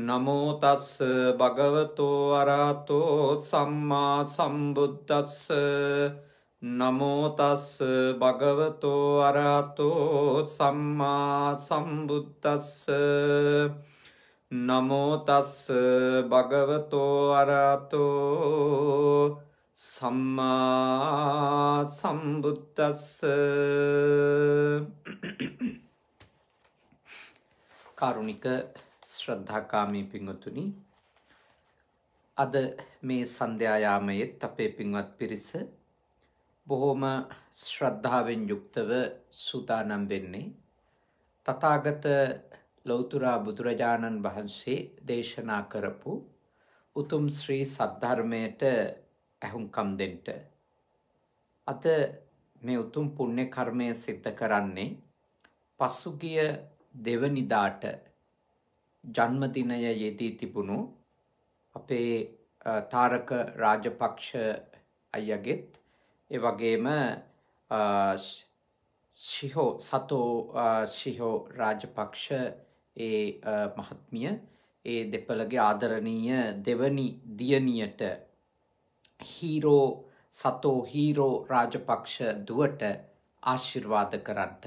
නමෝතස්ස භගවතෝ අරාතෝ සම්මා සම්බුද්ධත්ස නමෝතස්ස භගවතෝ අරාතෝ සම්මා සම්බුද්ධස්ස නමෝතස්ස භගවතෝ අරාතෝ සම්මා සම්බුද්ධස්ස කරුණික ශ්‍රද්ධාකාමී පිංවතුනි අද මේ සන්ධ්‍යායාමයේත් අපේ පින්වත් පිරිස බොහොම ශ්‍රද්ධාවෙන් යුක්තව සූදානම් වෙන්නේ තථාගත ලෞතර බුදුරජාණන් වහන්සේ දේශනා කරපු උතුම් ශ්‍රී සද්ධර්මයට ඇහුම්කම් දෙන්න. අද මේ උතුම් පුණ්‍ය කර්මය සිද්ධ කරන්නේ පසුගිය දෙවනිදාට ජන්මදිනය යෙදී තිබුණු අපේ තාරක රාජපක්ෂ අයගෙත් ඒ වගේම ශිහෝ සතෝ ශිහෝ රාජපක්ෂ ඒ මහත්මිය ඒ දෙපළගේ ආදරණීය දෙවනි දියණියට හීරෝ සතෝ හීරෝ රාජපක්ෂ දුවට ආශිර්වාද කරන්ට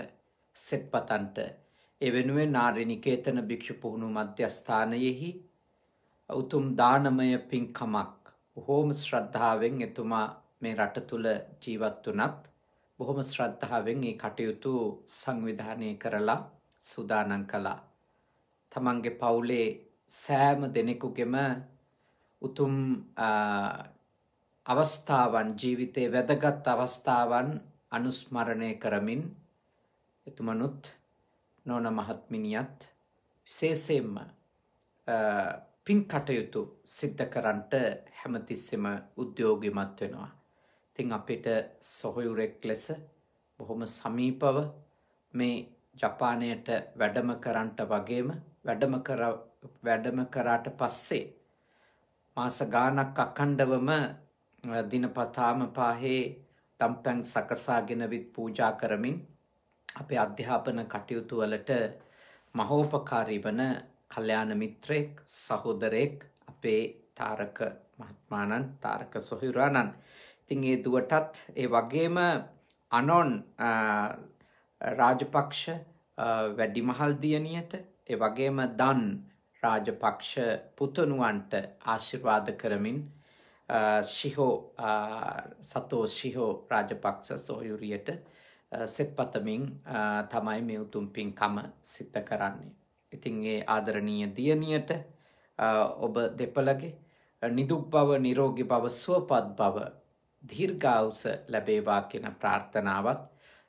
සෙත්පතන්ට එවෙනුවෙන් නාරි නිකේතන භික්ෂු පුහුණු මධ්‍යස්ථානයෙහි උතුම් දානමය පින්කමක් බොහෝම ශ්‍රද්ධාවෙන් එතුමා මේ රට තුළ ජීවත් වුණත් බොහොම ශ්‍රද්ධාවෙන් ඒ කටයුතු සංවිධානය කරලා සූදානම් කළා. තමන්ගේ පවුලේ සෑම දෙනෙකුගෙම උතුම් අවස්ථාවන් ජීවිතයේ වැදගත් අවස්ථාවන් අනුස්මරණය කරමින් එතුමනුත් නොන මහත්මිනියත් විශේෂයෙන්ම පින් කටයුතු සිද්ධ කරන්නට හැමතිස්සෙම උද්‍යෝගිමත් වෙනවා. ඉතින් අපිට සොහොයුරෙක් ලෙස බොහොම සමීපව මේ ජපානයට වැඩම කරන්නට වගේම වැඩම වැඩම කරාට පස්සේ මාස ගානක් අඛණ්ඩවම දිනපතාම පාහේ තම්පැන් සකසාගෙන විත් පූජා කරමින් අපේ අධ්‍යාපන කටයුතු වලට මහෝපකාරී වන කල්යාණ මිත්‍රෙක් සහෝදරෙක් අපේ තාරක මහත්මාණන් තාරක සොහිරාණන්. ඉතින් ඒ දුවටත් ඒ වගේම අනොන් රාජපක්ෂ වැඩිමහල් දියණියට ඒ වගේම දන් රාජපක්ෂ පුතණුවන්ට ආශිර්වාද කරමින් ශිහෝ සතෝ ශිහෝ රාජපක්ෂ සොයුරියට සෙත්පතමින් තමයි මේ උතුම් පින්කම සිත්ත කරන්නේ. ඉතින් ඒ ආදරණීය දියණියට ඔබ දෙපළගේ නිදුක් බව නිරෝගී බව සුවපත් බව දීර්ඝායුෂ ලැබේවා කියන ප්‍රාර්ථනාවත්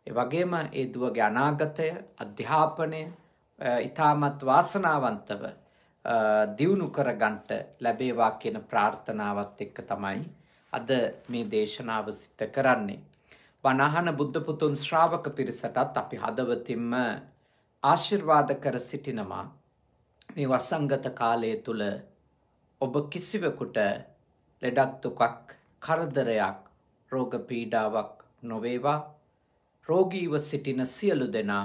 ඒ වගේම ඒ දුවගේ අනාගතය අධ්‍යාපනය ඊටමත් වාසනාවන්තව දියුණු කරගන්නට ලැබේවා කියන ප්‍රාර්ථනාවත් එක්ක තමයි අද මේ දේශනාව සිත කරන්නේ වනහන බුද්ධපුතුන් ශ්‍රාවක පිරිසටත් අපි හදවතින්ම ආශිර්වාද කර සිටිනවා මේ වසංගත කාලය තුළ ඔබ කිසිවකුට ලෙඩක් දුකක් කරදරයක් රෝග පීඩාවක් නොවේවා රෝගීව සිටින සියලු දෙනා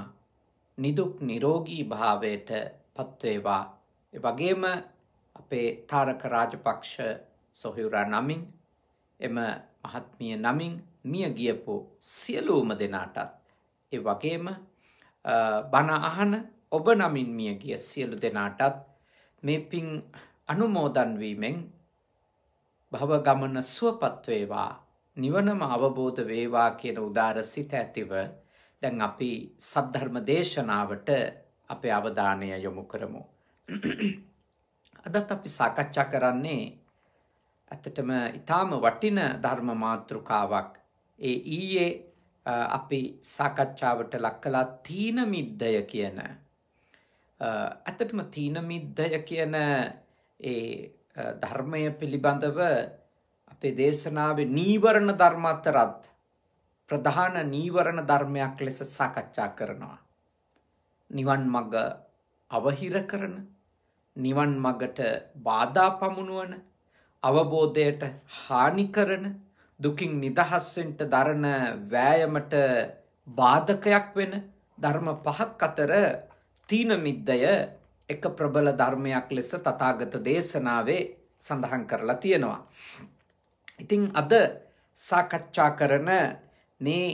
නිදුක් නිරෝගී භාවයට පත්වේවා ඒ වගේම අපේ තාරක රාජපක්ෂ සොහයුරා නමින් එම මහත්මිය නමින් මිය ගියපු සියලූම දෙනාටත් ඒ වගේම බණ අහන ඔබ නමින් මිය ගිය සියලු දෙනාටත් මේ පින් අනුමෝදන් වීමෙන් භව ගමන සුවපත් වේවා නිවනම අවබෝධ වේවා කියන උදාර සිත ඇතිව දැන් අපි සද්ධර්ම දේශනාවට අපේ අවධානය යොමු කරමු. අදත් අපි සාකච්ඡා කරන්නේ ඇත්තටම ඊටාම වටින ධර්ම මාතෘකාවක් ඒ ඊයේ අපි සාකච්ඡාවට ලක්කලා තීනමිද්දය කියන ඇතටම තීනමිද්දය කියන ඒ ධර්මය පිළිබඳව අපේ දේශනාවේ නීවරණ ධර්මතරත් ප්‍රධාන නීවරණ ධර්මයක් ලෙස සාකච්ඡා කරනවා. නිවන් මඟ අවහිර කරන නිවන් මඟට බාධා පමුණුවන අවබෝධයට හානි කරන දුකින් නිදහස්වෙන්ට දරණ වෑයමට බාධකයක් වෙන ධර්ම පහක් අතර තීනමිද්දය එක ප්‍රබල ධර්මයක් ලෙස තතාගත දේශනාවේ සඳහන් කරලා තියෙනවා. ඉතිං අද සාකච්ඡා කරන මේ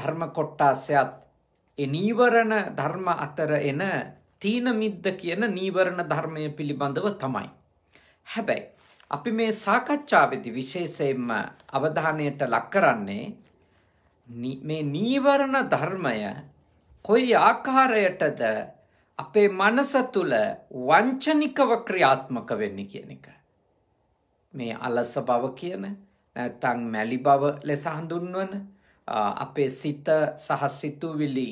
ධර්ම කොට්ටාසයත් නීවරණ ධර්ම අතර එන තීනමිද්ද කියන නීවරණ ධර්මය පිළිබඳව තමයි. හැබැයි අපි මේ සාකච්ඡාවේදී විශේෂයෙන්ම අවධානයට ලක් කරන්නේ මේ නීවරණ ධර්මය කොයි ආකාරයටද අපේ මනස තුල වංචනිකව ක්‍රියාත්මක වෙන්නේ කියන එක. මේ අලස බව කියන නැත්නම් මැලි බව ලෙස හඳුන්වන අපේ සිත සහ සිතුවිලි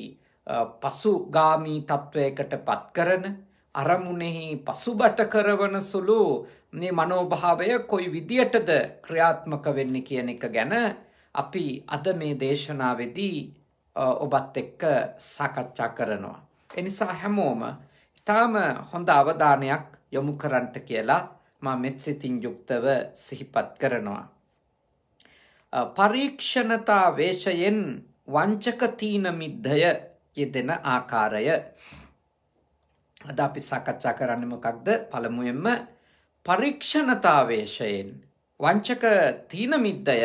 පසුගාමී තත්වයකට පත් කරන අරමුණෙහි පසුබට කරවන සුළු මේ මනෝභාවය කොයි විදියටද ක්‍රියාත්මක වෙන්න කියන එක ගැන අපි අද මේ දේශනාවේදී ඔබත් එක්ක සාකච්ඡා කරනවා. එනිසා හැමෝම ඉතාම හොඳ අවධානයක් යොමු කරන්ට කියලා මා මෙත්සිතින් යුක්තව සිහිපත් කරනවා. පරීක්ෂණතා වේශයෙන් වංචක තීන මිද්ධය යෙදෙන ආකාරය අද අපි සාකච්ඡා කරන්නේ මොකක්ද? පළමුවෙන්ම පරීක්ෂණතාවේශයෙන් වංචක තීනමිද්දය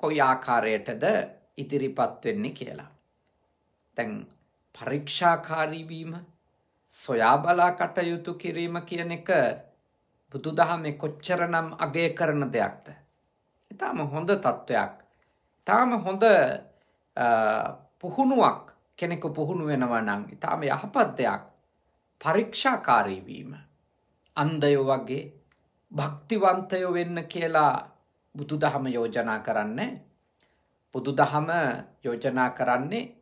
කොයි ආකාරයටද ඉදිරිපත් වෙන්නේ කියලා. දැන් පරීක්ෂාකාරී වීම සොයා බලා කටයුතු කිරීම කියන එක බුදුදහමේ කොච්චරනම් අගය කරන දෙයක්ද? ඊටාම හොඳ තත්වයක්. ඊටාම හොඳ පුහුණුවක් කෙනෙකු පුහුණු වෙනවා නම් ඊටාම යහපත් දෙයක්. පරීක්ෂාකාරී වීම. අන්ධයෝ වගේ භක්තිවන්තයෝ වෙන්න කියලා බුදු දහම යෝජනා කරන්නේ. බුදු දහම යෝජනා කරන්නේ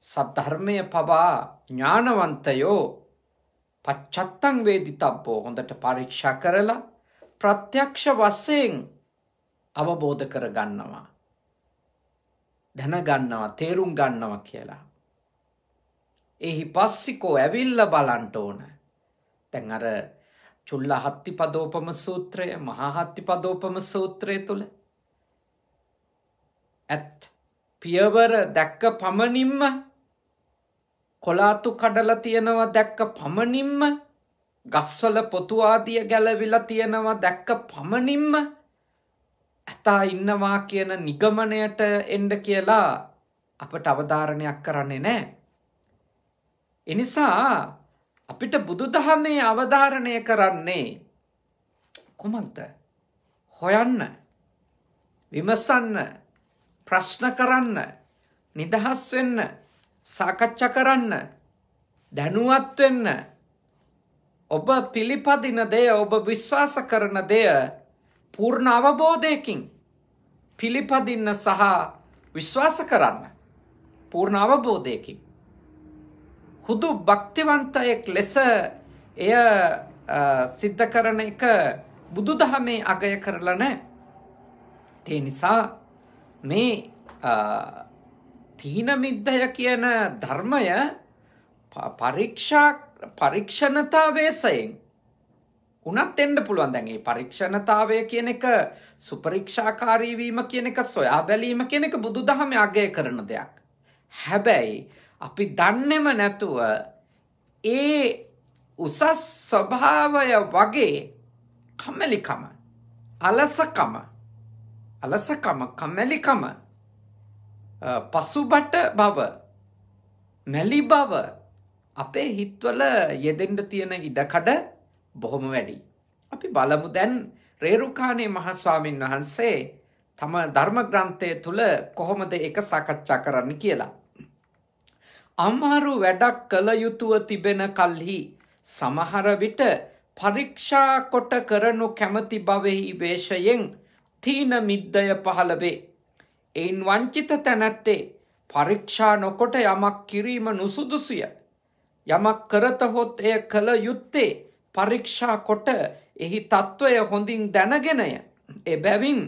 සද්ධර්මය පවා ඥානවන්තයෝ පච්චත්තං වේදි තබ්බෝ හොඳට පරීක්ෂා කරලා ප්‍රත්‍යක්ෂ වස්සයෙන් අවබෝධ කරගන්නවා. දැනගන්නවා තේරුම් ගන්නවා කියලා. එහි පස්සිකෝ ඇවිල්ල බලන්ට ඕන. තැන් අර චුල්ල හත්ති පදෝපම සූත්‍රය මහාහත්ති පදෝපම සූත්‍රය තුළ ඇත් පියවර දැක්ක පමණින්ම කොලාතු කඩල තියෙනවා දැක්ක පමණින්ම ගස්වල පොතුවාදිය ගැලවිලා තියෙනවා දැක්ක පමණින්ම ඇතා ඉන්නවා කියන නිගමනයට එන්ඩ කියලා අපට අවධාරණයක් කරන්නේ නෑ. එනිසා අපිට බුදුදහමේ අවධාරණය කරන්නේ කුමක්ද හොයන්න විමසන්න ප්‍රශ්න කරන්න නිදහස් වෙන්න සාකච්ඡා කරන්න දැනුවත් වෙන්න ඔබ පිළිපදින දෙය ඔබ විශ්වාස කරන දෙය පූර්ණ අවබෝධයකින් පිළිපදින්න සහ විශ්වාස කරන්න පූර්ණ අවබෝධයකින් හුදු භක්තිවන්තයෙක් ලෙස එය සිද්ධ කරන එක බුදු දහමේ අගය කරලා නෑ. තේ නිසා මේ තීනමිද්ධය කියන ධර්මය පරීක්ෂා පරීක්ෂණතාවේසයෙන් උනත් එන්න පුළුවන් දැන් මේ පරීක්ෂණතාවය කියන එක සුපරීක්ෂාකාරී වීම කියන එක සොයා බැලීම කියන එක බුදුදහමේ අගය කරන දෙයක්. හැබැයි අපි දන්නෙම නැතුව ඒ උසස් ස්වභාවය වගේ කමලිකම අලසකම අලසකම කමැලිකම පසුබට බව මැලි බව අපේ හිත්වල යෙදෙන්ඩ තියෙන ඉඩකඩ බොහොම වැඩි. අපි බලමු දැන් රේරුකාණේ මහස්වාමීන් වහන්සේ තම ධර්ම ග්‍රන්ථය තුළ කොහොමද එක සාකච්ඡා කරන්න කියලා. අමාරු වැඩක් කළ යුතුව තිබෙන කල්හි සමහර විට පරීක්ෂා කොට කරනු කැමති බවෙහි වේශයෙන් තීන මිද්දය පහළ වේ. එයින් වංචිත තැනැත්තේ පරීක්ෂා නොකොට යමක් කිරීම නුසුදුසුය. යමක් කරතහොත් එය කළ යුත්තේ පරීක්ෂා කොට එහි තත්ත්වය හොඳින් දැනගෙනය. එබැවින්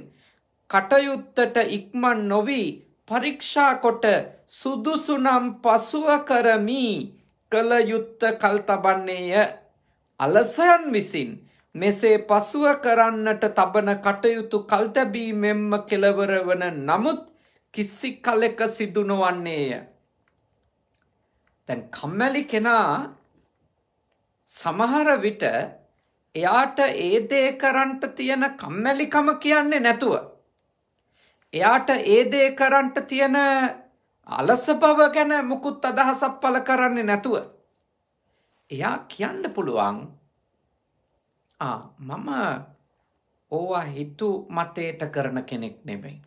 කටයුත්තට ඉක්මන් නොවී පරීක්ෂා කොට සුදුසුනම් පසුව කරමි කළ යුත්ත කල් තබන්නේය අලසයන් විසින් මෙසේ පසුව කරන්නට තබන කටයුතු කල්තැබීමෙන්ම කෙලවර වන නමුත් කිසි කලෙක සිදුනොවන්නේය. තැන් කම්මැලි කෙනා සමහර විට එයාට ඒ දේ කරන්ට තියෙන කම්මැලිකම කියන්නේ නැතුව. එයාට ඒ දේ කරන්ට තියෙන අලස බව ගැන මුකුත් අදහසක් පල කරන්නේ නැතුව. එයා කියන්න පුළුවන් මම ඕවා හිතු මතයට කරන කෙනෙක් නෙමෙයි.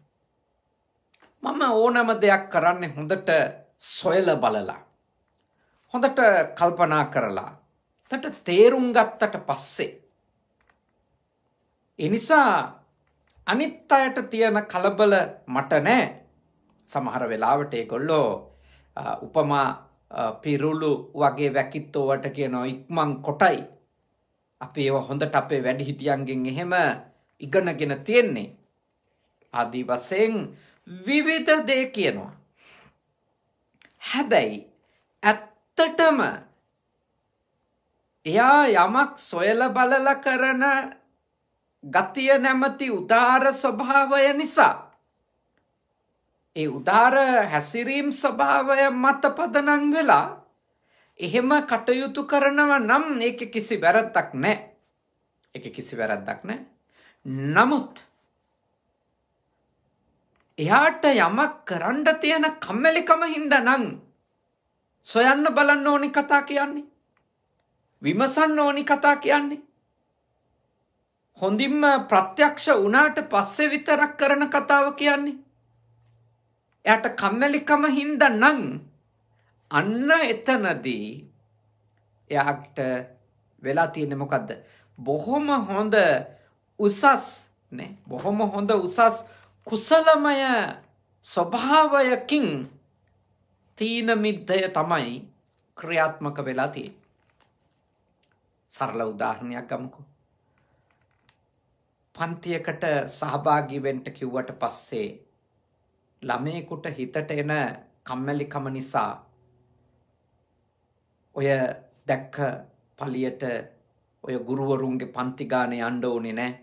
මම ඕනම දෙයක් කරන්නේ හොඳට සොයල බලලා. හොඳට කල්පනා කරලා තට තේරුම් ගත්තට පස්සේ. එනිසා අනිත් අයට තියෙන කලබල මට නෑ සමහර වෙලාවට ඒගොල්ලෝ උපමා පිරුළු වගේ වැකිත්තෝවට කියනවා ඉක්මං කොටයි අපි ඒව හොඳට අපේ වැඩිහිටියන්ගෙන් එහෙම ඉගෙනගෙන තියෙන්නේ ආදී වශයෙන් විවිධ දේ කියනවා හැබැයි ඇත්තටම එයා යමක් සොයල බලල කරන ගතිය නැමති උදාර ස්වභාවය නිසා ඒ උදාර හැසිරීම් ස්වභාවය මත පදනං වෙලා එහෙම කටයුතු කරනව නම් ඒක කිසි වැරද්දක් නෑ එක කිසි වැරද්දක් නෑ නමුත් එයාට යමක් කරන්ඩ තියෙන කම්මැලිකම හින්ද නං සොයන්න බලන්න ඕනි කතා කියන්නේ විමසන්න ඕනි කතා කියන්නේ හොඳින්ම ප්‍රත්‍යක්ෂ වුණාට පස්සේ විතරක් කරන කතාව කියන්නේ එයාට කම්මැලිකම හින්දා නම් අන්න එතනදී එයාට වෙලා තියෙන්නේ මොකද්ද? බොහොම හොඳ උසස් නේ බොහොම හොඳ උසස් කුසලමය ස්වභාවයකින් තීන මිද්දය තමයි ක්‍රියාත්මක වෙලා තියෙන්නේ. සරල උදාහරණයක් ගමුකෝ. පන්තියකට සහභාගී වෙන්න කිව්වට පස්සේ ළමයෙකුට හිතට එන කම්මැලිකම නිසා ඔය දැක්ක පලියට ඔය ගුරුවරුන්ගේ පන්ති ගානේ යන්න ඕනේ නැහැ.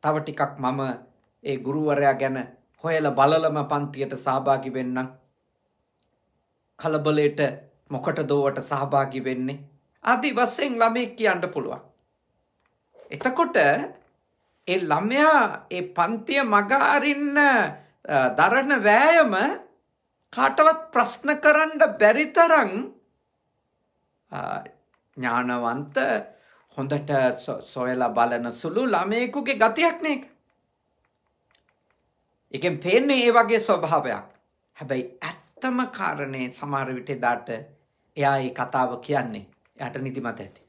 තව ටිකක් මම ඒ ගුරුවරයා ගැන හොයලා බලලම පන්තියට සහභාගි වෙන්නම්. කලබලයට මොකටදෝවට සහභාගි වෙන්නේ? ආදි වශයෙන් ළමෙක් කියන්න පුළුවන්. එතකොට ඒ ළමයා ඒ පන්තිය මග අරින්න දරණ වෑයම කාටවත් ප්‍රශ්න කරන්න බැරි තරම් ඥානවන්ත හොඳට සොයලා බලන සුළු ළමයෙකුගේ ගතියක් නේක. එකෙන් පේන්නේ ඒ වගේ ස්වභාවයක්. හැබැයි ඇත්තම කාරණේ සමහර විට දාට එයා මේ කතාව කියන්නේ. එයාට නිදිමත ඇති.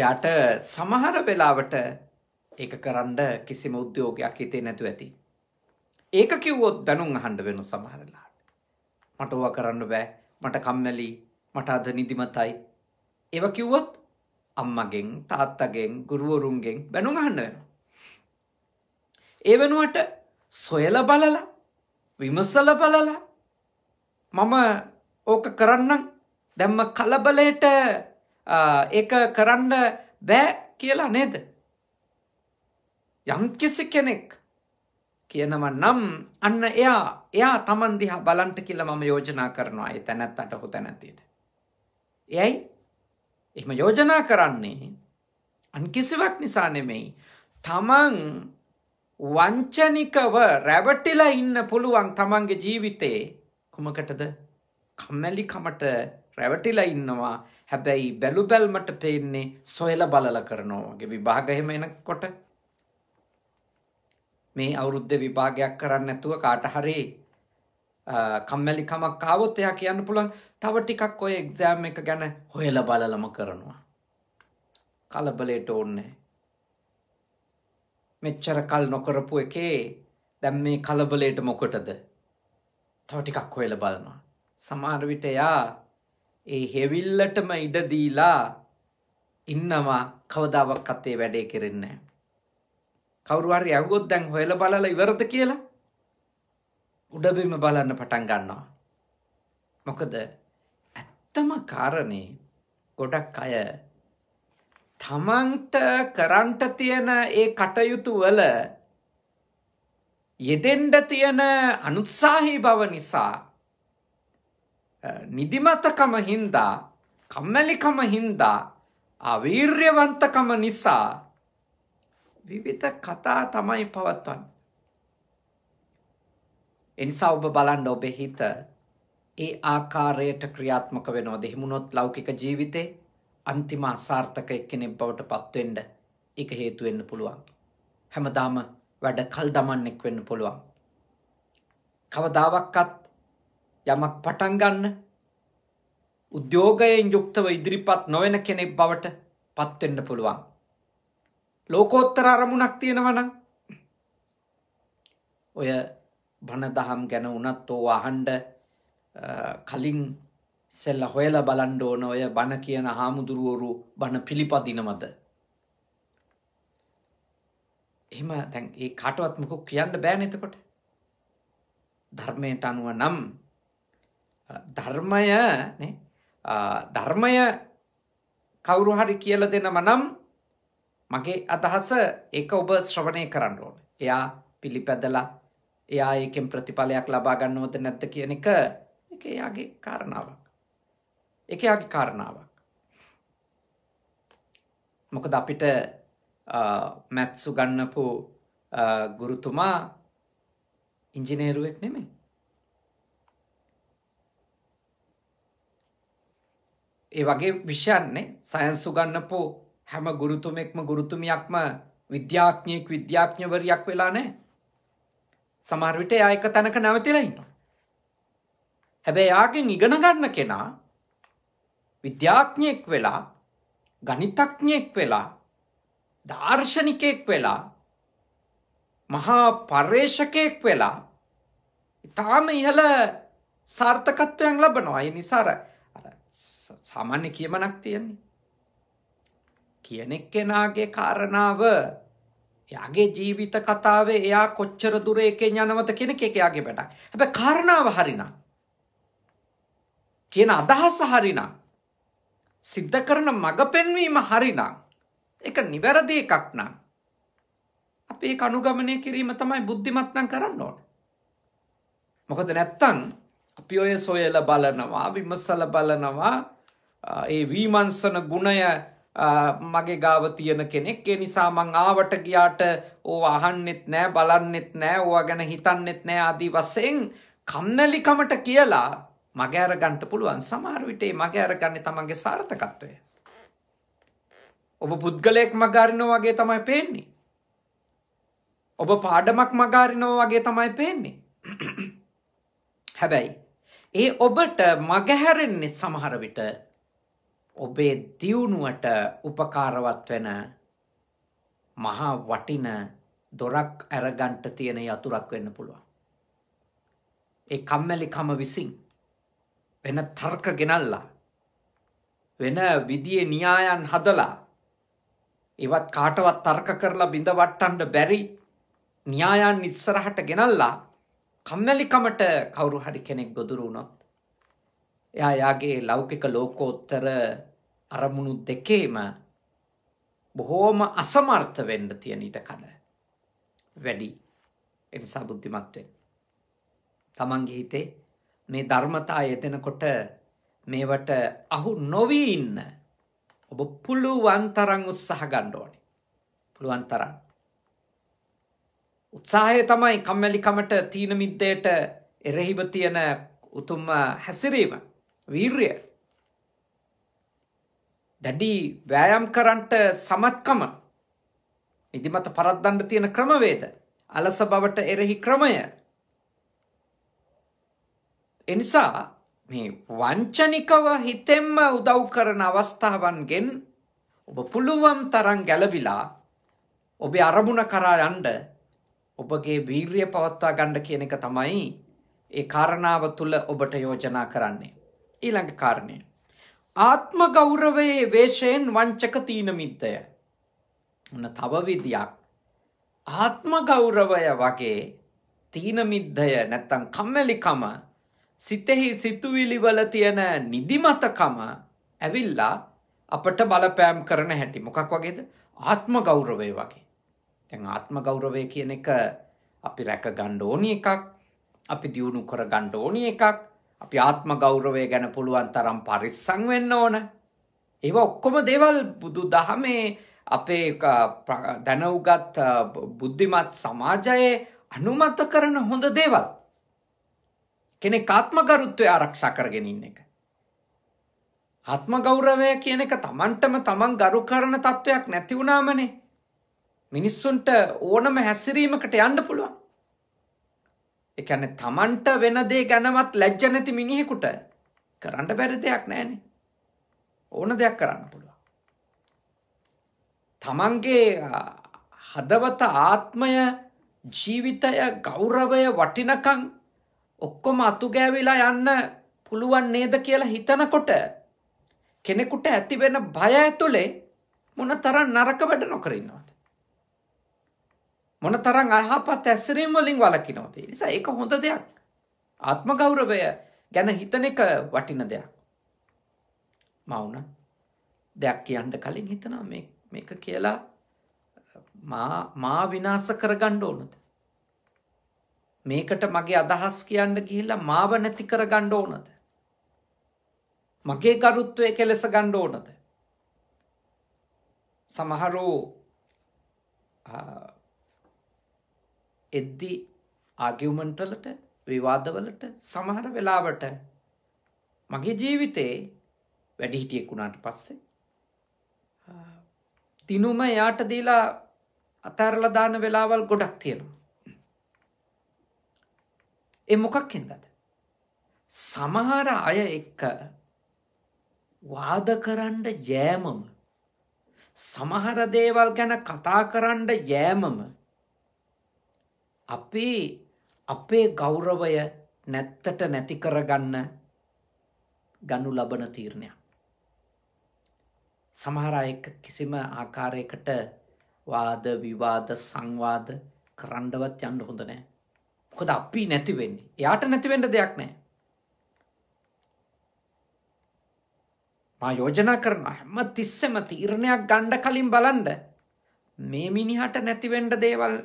එයාට සමහර වෙලාවට ඒක කරන්න කිසිම උද්‍යෝගයක් හිතේ නැතුව ඇති. ඒක කිව්වොත් දැනුම් අහන්න වෙන සමහරලාට. මට ඕවා කරන්න බෑ. මට කම්මැලි. මට අද නිදිමතයි. ඒව කිව්වොත් අම්මගෙන්, තාත්තගෙන්, ගුරුවරුන්ගෙන් බැනුම් අහන්න වෙනවා. ඒ වෙනුවට සොයලා බලලා විමසල බලලා මම ඕක කරන්නම් දැම්ම කලබලයට ඒක කරන්න බෑ කියලා නේද? යම් කිසි කෙනෙක් කියනව නම් අන්න එයා එයා තමන් දිහා බලන්ට කියලා මම යෝජනා කරනවා ඒ තැනැත්තට හො තැනැතියට. එයයි එහෙම යෝජනා කරන්නේ අන් කිසිවක් නිසා නෙමෙයි තමන් වංචනිකව රැවටිලා ඉන්න පුළුවන් තමන්ගේ ජීවිතේ කුමකටද කම්මැලිකමට රැවටිලා ඉන්නවා හැබැයි බැලු බැල්මට පේන්නේ සොයල බලල කරනවා වගේ විභාග එහෙම එනකොට මේ අවුරුද්ධ විභාගයක් කරන්න නැතුව කාටහරි කම්මැලිකමක් කාවොත් එයා කියන්න පුළන් තව ටිකක් ඔය එක්සෑම් එක ගැන හොයල බලලම කරනවා. කලබලට ඕන්නේ. මෙච්චර කල් නොකරපු එකේ දැම් මේ කලබලට මොකටද. තව ටිකක් හොයල බලනවා. සමාරවිට එයා ඒ හෙවිල්ලටම ඉඩදීලා ඉන්නවා කවදාවක් අත්තේ වැඩේ කෙරෙන්නේ. කවුරු හරි ඇහුවොත් දැන් හොයලා බලලා ඉවරද කියලා උඩබිම බලන්න පටන් ගන්නවා. මොකද ඇත්තම කාරණේ ගොඩක් අය තමන්ට කරන්ට තියෙන ඒ කටයුතු වල යෙදෙන්ඩ තියෙන අනුත්සාහී බව නිසා නිදිමතකම හින්දා කම්මැලිකම හින්දා අවීර්යවන්තකම නිසා විවිධ කතා තමයි පවත්වන්න. එනිසා ඔබ බලන්ඩ ඔබේ හිත ඒ ආකාරයට ක්‍රියාත්මක වෙනවා දෙහිමුණොත් ලෞකික ජීවිතේ අන්තිම අසාර්ථක එක්කෙනෙක් බවට පත්වෙන්ඩ එක හේතුවෙන්න පුළුවන්. හැමදාම වැඩ කල් දමන්නෙක් වෙන්න පුළුවන්. කවදාවක්කත් යමක් පටන්ගන්න උද්‍යෝගයෙන් යුක්තව ඉදිරිපත් නොවෙන කෙනෙක් බවට පත්වෙන්න පුළුවන්. ලෝකෝත්තර අරමුණක් තියෙනවනම් ඔය බණදහම් ගැන උනත් ඕ අහන්ඩ කලින් සෙල්ල හොයල බලන්ඩ ඕන ඔය බණ කියන හාමුදුරුවරු බණ පිළිපදිනමද. එහෙම තැන් ඒ කටවත්මකු කියන්න බෑනතකොට. ධර්මයට අනුව නම් ධර්මය ධර්මය කවුරු හරි කියල දෙනම නම් මගේ අදහස එක ඔබ ශ්‍රවණය කරන්න ඕන. එයා පිළිපැදලා එයා ඒකෙන් ප්‍රතිඵලයක් ලබා ගන්නවද නැද්ද කියන එක එක එයාගේ කාරණාවක්. එක එයාගේ කාරණාවක්. මොකද අපිට මැත්සු ගන්නපු ගුරුතුමා ඉංජිනේරුවෙක් නෙමේ. ඒ වගේ විෂයන්නේ සයන්සු ගන්නපු හැම ගුරුතුමෙක්ම ගුරුතුමියක්ම විද්‍යාඥයෙක් විද්‍යාඥවරයක් වෙලා නෑ සමහර විට එයා එක තැනක නැවතිලා ඉන්නවා හැබැයි එයාගෙන් ඉගෙන ගන්න කෙනා විද්‍යාඥයෙක් වෙලා ගණිතඥයෙක් වෙලා දාර්ශනිකයෙක් වෙලා මහා පර්යේෂකයෙක් වෙලා ඉතාම ඉහළ සාර්ථකත්වයන් ලබනවා අය නිසාර සාමාන්‍ය කියමනක් තියෙන්නේ කියනෙක් කෙනාගේ කාරණාව යාගේ ජීවිත කතාවේ එයා කොච්චර දුර එකෙන් යනවත කෙනෙක් එක යාගේ පැටක් හැබ කාරණාව හරිනා කියන අදහස හරිනා සිද්ධ කරන මඟ පෙන්වීම හරිනා එක නිවැරදි එකක් නම් අපේ කනුගමනය කිරීම තමයි බුද්ධිමත්නම් කරන්න ඕන මොකද නැත්තං අපි ඔය සොයල බලනවා විමසල බලනවා ඒ වීමංසන ගුණය මගේ ගාව තියෙන කෙනෙක් ඒ නිසා මං ආවට ගියාට ඕ අහන්නෙත් නෑ බලන්නෙත් නෑ ඕවා ගැන හිතන්නෙත් නෑ ආදී වශයෙන් කම්මැලිකමට කියලා මගේ අරගන්න පුළුවන් සමහර විට මගේ අරගන්නේ තමන්ගේ සාර්ථකත්වය. ඔබ පුද්ගලයෙක් මගාරිනෝ වගේ තමයි පේන්නේ. ඔබ පාඩමක් මගාරිනෝ වගේ තමයි පේන්නේ. හැබැයි ඒ ඔබට මගහැරෙන්නේ සමහර විට ඔබේ දියුණුවට උපකාරවත් වෙන මහා වටින දොරක් අරගන්ට තියෙන යතුරක් වෙන්න පුළුවන්. ඒ කම්මැලි කම විසින් වෙන තර්ක ගෙනල්ලා වෙන විදියේ න්‍යායන් හදලා ඒවත් කාටවත් තර්ක කරලා බිඳ වට්ටන්න බැරි න්‍යායන් ඉස්සරහට ගෙනල්ලා කම්මැලිකමට කවුරු හරි කෙනෙක් ගොදුරු වුණොත් එයා යාගේ ලෞකික ලෝකෝත්තර අරමුණු දෙකේම බොහෝම අසමර්ථ වෙන්න තියෙන ඊට කල වැඩි ඒ නිසා බුද්ධිමත් වෙන්න. තමන්ගේ හිතේ මේ ධර්මතා යෙදෙනකොට මේවට අහු නොවි ඉන්න ඔබ පුළුවන් තරම් උත්සාහ ගන්න ඕනේ. පුළුවන් තරම්. උත්සාහය තමයි කම්මැලිකමට තීන මිද්දේට එරෙහිව තියෙන උතුම් හැසිරීම. වීර්ය දැඩි වෑයම් කරන්නට සමත්කම නිදිමත පරද්දන්න තියෙන ක්‍රමවේද අලස බවට එරෙහි ක්‍රමය එනිසා මේ වංචනිකව හිතෙන්ම උදව් කරන අවස්ථාවන්ගෙන් ඔබ පුළුවන් තරම් ගැලවිලා ඔබේ අරමුණ කරා යන්න ඔබගේ වීරිය පවත්වා ගන්න කියන එක තමයි ඒ කාරණාව තුල ඔබට යෝජනා කරන්නේ ඊළඟ කාරණය. ආත්ම ගෞරවයේ වේශයෙන් වංචක තීනමිත්තය. උන තව විදියක්. ආත්ම ගෞරවය වගේ තීනමිද්ධය නැත්තම් කම්මැලිකම සිතෙහි සිතුවිලි වල තියෙන නිදිමතකම ඇවිල්ලා අපට බලපෑම් කරන හැටි මොකක් වගේද? ආත්ම ගෞරවය වගේ. දැන් ආත්ම ගෞරවය කියන එක අපි රැක ගන්න ඕනි එකක්, අපි දියුණු කර ගන්න ඕනි එකක්, අපි ආත්ම ගෞරවය ගැන පුළුවන් තරම් පරිස්සං වෙන්න ඕන. ඒව ඔක්කොම දේවල් බුදු දහමේ අපේ දැනවගත් බුද්ධිමත් සමාජයේ අනුමත කරන හොඳ දේවල්. කෙනෙ කාත්මගරුත්වය ආරක්ෂා කරගෙන ඉන්න එක. ආත්ම ගෞරවය කියන එක තමන්ටම තමන් ගරු කරන තත්ත්වයක් නැති වුණාමනේ මිනිස්සුන්ට ඕනම හැසිරීමකට යන්න පුළුවන් එකන තමන්ට වෙන දේ ගැනවත් ලැජ්ජ නැති මිනිහෙකුට කරන්න බැරි දෙයක් නෑනේ ඕන දෙයක් කරන්න පුළුවන් තමන්ගේ හදවත ආත්මය ජීවිතය ගෞරවය වටිනකං ඔක්කොම අතුගෑවිලා යන්න පුළුවන් නේද කියලා හිතනකොට කෙනෙකුට ඇතිවෙන බය ඇතුළේ මොන තරම් නරක වැඩ නොකරන්නවා මොන තරං අහපත් ඇස්සරීම් වලින් වලකිනෝද. නිසා ඒක හොඳ දෙයක්. ආත්ම ගෞරවය ගැන හිතන එක වටින දෙයක්. මවුන දෙයක් කියන්න කලින් හිතනවා මේක කියලා මා විනාස කරගණ්ඩ ඕනද. මේකට මගේ අදහස් කියන්න ගිහිල්ලා මාව නැති කර ගණ්ඩ ඕනද. මගේ ගරුත්වය කෙලෙස ගණ්ඩ ඕනද. සමහරෝ එද්දී ආගියුමන්ට් වලට විවාදවලට සමහර වෙලාවට මගේ ජීවිතේ වැඩිහිටියෙක් වුණාට පස්සේ දිනුම යාට දීලා අතහැරලා දාන වෙලාවල් ගොඩක් තියෙනවා. ඒ මොකක් හින්දාද? සමහර අය එක්ක වාද කරන්න යෑමම සමහර දේවල් ගැන කතා කරන්න යෑමම අපේ අපේ ගෞරවය නැත්තට නැති කරගන්න ගනු ලබන තීරණයක්. සමහර අය කිසිම ආකාරයකට වාද විවාද සංවාද කරන්නවත් යන්න හොඳ නෑ. මොකද අපි නැති වෙන්නේ. එයාට නැති වෙන්න දෙයක් නෑ. මා යෝජනා කරන හැම තිස්සෙම තීරණයක් ගන්න කලින් බලන්න මේ මිනිහට නැති වෙන්න දේවල්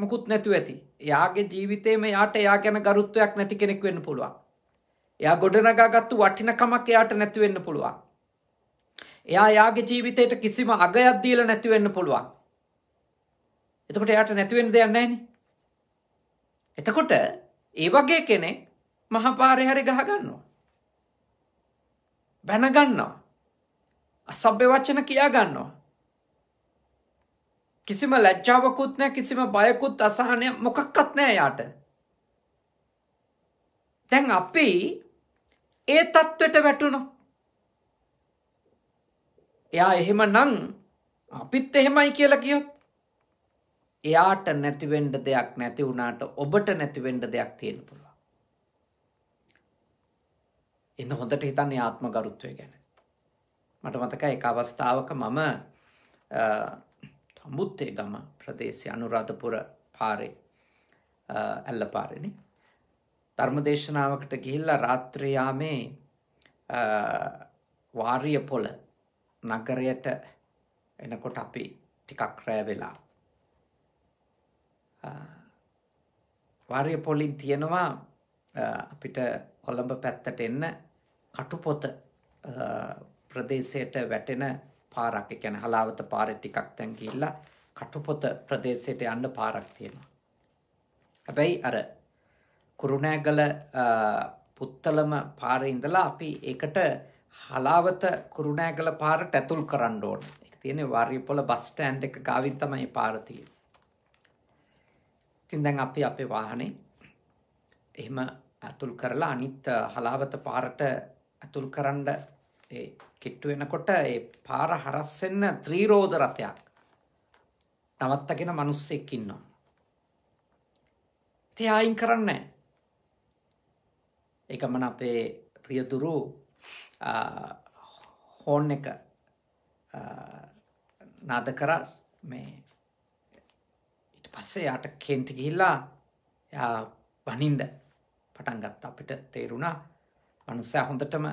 මුකුත් නැතුව ඇති. එයාගේ ජීවිතේම යාට එයා ගැන ගරුත්වයක් නැති කෙනෙක් වෙන්න පුළුවන්. එයා ගොඩනගාගත්තු වටිනකමක් එයාට නැති වෙන්න පුළුවන්. එයා යාගේ ජීවිතයට කිසිම අගයක් දීලා නැති වෙන්න පුළුවන්. එතකොට එයාට නැති වෙන්න දෙයක් නැහැ නේ. එතකොට ඒ වගේ කෙනෙක් මහපාරේ හැරි ගහ ගන්නවා. බැන ගන්නවා. අසභ්‍ය වචන කියා ගන්නවා. කිසිම ලැජ්ජාවකුත් නෑ කිසිම බයකුත් අසාහනය මොකක්කත් නෑ යාට. දැන් අපි ඒ තත්ත්වට වැටුණු. එයා එහෙම නං අපිත් එහෙමයි කියලා කියොත්. එයාට නැතිවෙන්ඩ දෙයක් නැති වුණාට ඔබට නැතිවෙන්ඩ දෙයක් තියෙන පුළුව. එන්න හොඳට හිතන්නේ ආත්ම ගරුත්වය ගැන. මට මතක එක අවස්ථාවක මම මුත්තේ ගම ප්‍රදේශය අනුරාධපුර පාරේ ඇල්ල පාරෙන ධර්මදේශනාවකට ගිහිල්ල රාත්‍රයාමේ වාරිය පොල නගරයට එනකොට අපි ටිකක් රෑ වෙලා වාර්ය පොලින් තියෙනවා අපිට කොළඹ පැත්තට එන්න කටුපොත ප්‍රදේශයට වැටෙන පාරක්. ඒ කියන්නේ හලාවත පාරේ ටිකක් දැන් ගිහිල්ලා කටුපොත ප්‍රදේශයට යන්න පාරක් තියෙනවා. හැබැයි අර කුරුණෑගල පුත්තලම පාරේ ඉඳලා අපි ඒකට හලාවත කුරුණෑගල පාරට ඇතුල් කරන්න ඕන. ඒක තියෙන්නේ වාරියපොළ බස් ස්ටෑන්ඩ් එක ගාවින් තමයි පාර තියෙන්නේ. ඉතින් දැන් අපි අපේ වාහනේ එහෙම ඇතුල් කරලා අනිත් හලාවත පාරට ඇතුල් කරන්න ඒ කිට්ටු වෙනකොට ඒ පාර හරස් වෙන්න ත්‍රිරෝද රතයක් නවත්තගෙන මිනිස්සෙක් ඉන්නවා. ඉතින් ආයින් කරන්නේ ඒක මම අපේ ප්‍රියතුරු හෝන් එක නාද කරා මේ ඊට පස්සේ යාට කේන්ති ගිහිල්ලා යා බනින්ද පටන් ගත්තා අපිට තේරුණා මනුස්සයා හොඳටම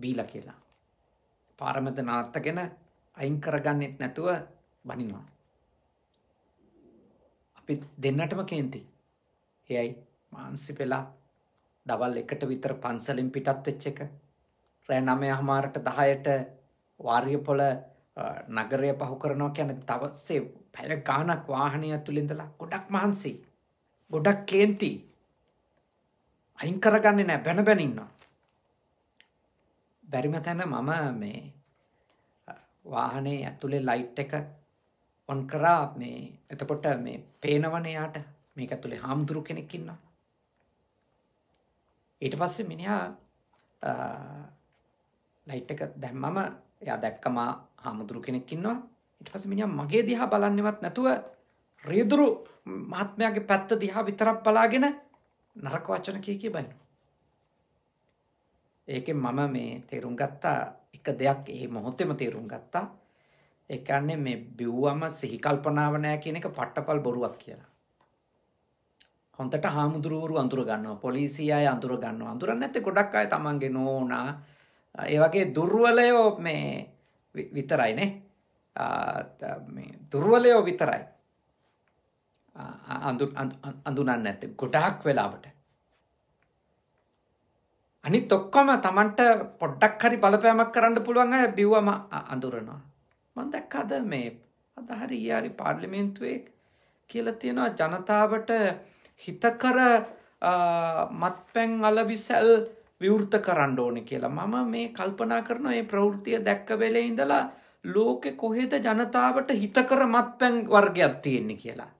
බීලා කියලා. පාරමත නවත්තගෙන අයින් කරගන්නෙත් නැතුව බනිනවා. අපි දෙන්නටම කේන්ති. එයයි මාන්සි පෙලා දවල් එකට විතර පන්සලින් පිටත් වෙච්ච එක. රෑ නමය හමාරට දහයට වාර්ය පොල නගරය පහු කරනවා කියන තවසේ පැල ගානක් වාහනය තුළින්දලා ගොඩක් මහන්සි. ගොඩක් කේන්ති. අයින් කරගන්නේ නෑ බැන බැනින්නවා. බැරිම තැන මම මේ වාහනේ ඇතුලේ ලයිට් එක ඔන් කරා මේ එතකොට මේ පේනවනේ යාට මේක ඇතුලේ හාමුදුරු කෙනෙක් ඉන්නවා. ඊට පස්සේ මිනිහා ලයිට් එක දැම්මම එයා දැක්කම හාමුදුරු කෙනෙක් ඉන්නවා. ඊට පස්සේ මිනිහා මගේ දිහා බලන්නේවත් නැතුව රියදුරු මහත්මයාගේ පැත්ත දිහා විතරක් බලාගෙන නරක වචන කී කී බයිනවා. ඒකෙන් මම මේ තේරුම් ගත්තා එක දෙයක් ඒ මොහොතෙම තේරුම් ගත්තා. ඒ කියන්නේ මේ බිව්වම සිහි කල්පනාව නැහැ කියන එක පට්ටපල් බොරුවක් කියලා. හොඳට හාමුදුරුවරු අඳුර ගන්නවා. පොලිසිය අය අඳුර ගන්නවා. අඳුරන්නේ නැත්තේ ගොඩක් අය තමන්ගේ නෝනා ඒ වගේ දුර්වලයෝ මේ විතරයි නේ. දුර්වලයෝ විතරයි. අඳුනන්නේ නැත්තේ ගොඩාක් වෙලාවට. අනිත් ඔක්කොම Tamanට පොඩ්ඩක් හරි බලපෑමක් කරන්න පුළුවන් අය බිව්වම අඳුරනවා. මම දැක්කද මේ අද හරි ඊයරි පාර්ලිමේන්තුවේ කියලා තියෙනවා ජනතාවට හිතකර මත්පැන් අලවිසැල් විවෘත කරන්න ඕනේ කියලා. මම මේ කල්පනා කරන මේ ප්‍රවෘත්තිය දැක්ක වෙලේ ඉඳලා ලෝකෙ කොහෙද ජනතාවට හිතකර මත්පැන් වර්ගයක් තියෙන්නේ කියලා.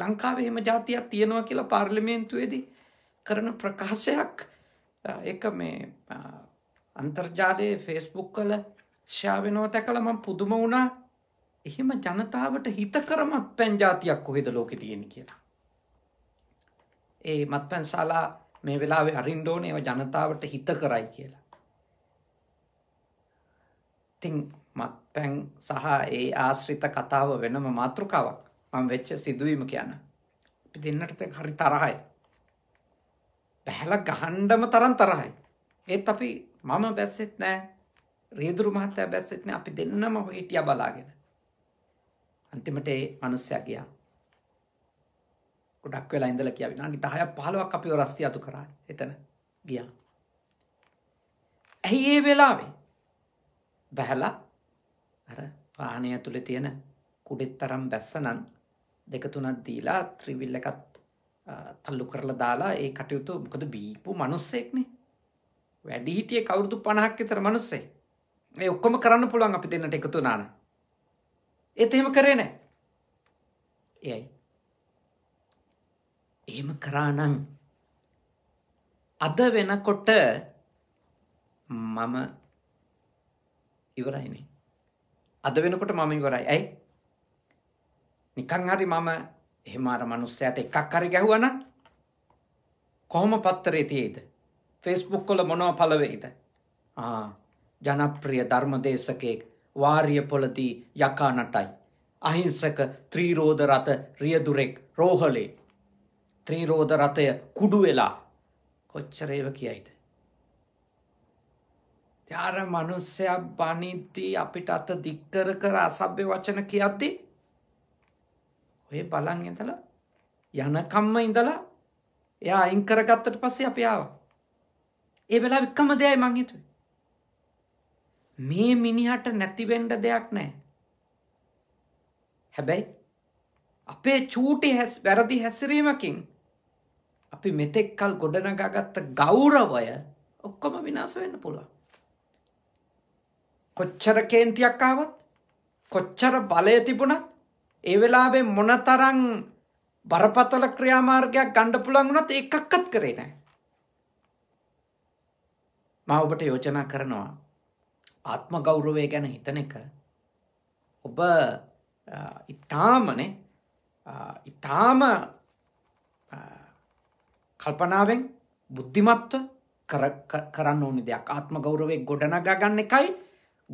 ලංකාවේ එහෙම જાතියක් තියෙනවා කියලා පාර්ලිමේන්තුවේදී කරන ප්‍රකාශයක් එක මේ අන්තර්ජාලයේ ෆේස්බුක් කල ශාවෙනෝ තැකළ මං පුදුම වුණා එහෙම ජනතාවට හිත කරමත් පැන් ජාතියක් කොහෙද ලෝකෙ තියෙන කියලා. ඒ මත් පැන් සලා මේ වෙලාවේ අරින්ඩෝන ඒව ජනතාවට හිත කරයි කියලා. තිං මත් පැන් සහ ඒ ආශ්‍රිත කතාව වෙනම මාතෘකාවක් මං වෙච්ච සිදුවීම කියන. අපි දෙන්නට හරි තරහයි. පැහැල ගහන්ඩම තරන් තරහයි. ඒත් අපි මම බැස්සෙත් නෑ රේදුරු මහත්තය බැස්සෙත්න අපි දෙන්නම හිටිය බලාගෙන. අන්තිමට ඒ අනුස්්‍යයක් ගියා. ගොඩක් වෙලා ඉඳල කියවි නනි දහය පහලුවක් අපි රස්ති අතු කරා එතන ගියා. ඇයි ඒ වෙලාවේ බැහැලා අර පානය තුළ තියෙන කුඩෙත් තරම් බැස්සනන් දෙකතුනත් දීලා ත්‍රිවිල්ලකත් තල්ලු කරලා දාලා ඒ කටයුතු මොකද බීපු මිනිස්සෙක්නේ. වැඩි හිටියේ කවුරුදු 50ක් විතර මිනිස්සේ. ඒ ඔක්කොම කරන්න පුළුවන් අපි දෙන්නට එකතු වුණා නම්. ඒත් එහෙම කරේ නැහැ. එයයි. එහෙම කරා නම් අද වෙනකොට මම ඉවරයිනේ. අද වෙනකොට මම ඉවරයි. ඇයි? නිකන් හරි මම එහෙම අර මනුස්සයට එකක් හරි ගැහුවනම් කොහොම පත්තරේ තියෙයිද? Facebook වල මොනවා පළ වෙයිද? ආ ජනප්‍රිය ධර්මදේශකෙක් වාරිය පොළදී යකා නටයි. අහිංසක ත්‍රිරෝද රත රියදුරෙක් රෝහලේ ත්‍රිරෝද රතය කුඩු වෙලා කොච්චර ඒව කියයිද? යාර මනුස්සයා බනිද්දී අපිට අත දික් කර කර අසභ්‍ය වචන කියද්දී ඔය පලං ඉඳලා යනකම්ම ඉඳලා එයා අයින් කරගත්තට පස්සේ අපි ආවා. ඒ වෙලාව එකම දෙයයි මං හිතුවේ. මේ මිනිහට නැති වෙන්න දෙයක් නැහැ. හැබැයි අපේ චූටි හැස් වැරදි හැසිරීමකින් අපි මෙතෙක් කල් ගොඩනගාගත්ත ගෞරවය ඔක්කොම විනාශ වෙන්න පුළුවන්. කොච්චර කේන්තියක් ආවත් කොච්චර බලය තිබුණත් ඒ වෙලාවේ මොනතරම් බරපතල ක්‍රියාමාර්ගයක් ගන්න පුළුවන් වුණත් එකක්වත් කරේ නැහැ. මම ඔබට යෝජනා කරනවා ආත්ම ගෞරවය ගැන හිතන එක ඔබ ඊටාමනේ ඊටාම කල්පනාවෙන් බුද්ධිමත්ව කරන්න ඕනි දෙයක් ආත්ම ගෞරවේ ගොඩනගා ගන්න එකයි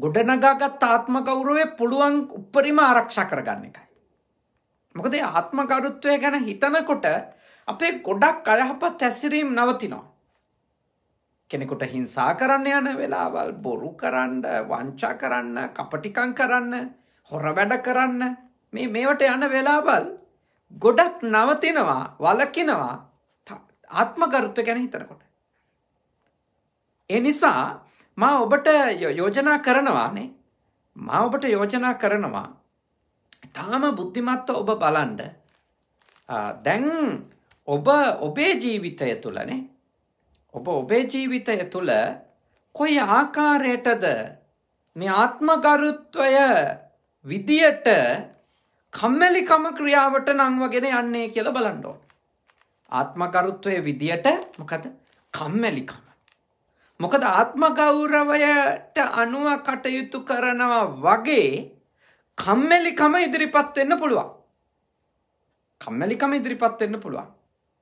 ගොඩනගාගත් ආත්ම ගෞරවේ පුළුවන් උපරිම ආරක්ෂා කරගන්න එකයි මොකද ඒ ආත්මකරුත්වය ගැන හිතනකොට අපේ ගොඩක් අයහපත් හැසිරීම් නවතිනවා. කෙනෙකුට හිංසා කරන්න යන වෙලාවල් බොරු කරන්න, වංචා කරන්න, කපටිකම් කරන්න, හොර වැඩ කරන්න මේ මේවට යන වෙලාවල් ගොඩක් නවතිනවා, වලකිනවා ආත්මකරුත්වය ගැන හිතනකොට. ඒ නිසා මා ඔබට යෝජනා කරනවානේ මා ඔබට යෝජනා කරනවා තාම බුද්ධිමත්ව ඔබ බලන්ඩ දැන් ඔබ ඔබේ ජීවිතය තුළනේ ඔබ ඔබේ ජීවිතය තුළ කොයි ආකාරයටද මේ ආත්මගරුත්වය විදියට කම්මැලිකම ක්‍රියාවට නංවගෙන යන්නේ කියල බලන්ඩෝ. ආත්මගරුත්වය විදියට මොකද කම්මැලිකම. මොකද ආත්මගෞරවයට අනුව කටයුතු කරනවා වගේ කම්මැලිකම ඉදිරිපත් වෙන්න පුළුවන්. කම්මැලිකම ඉදිරිපත් වෙන්න පුළුවන්.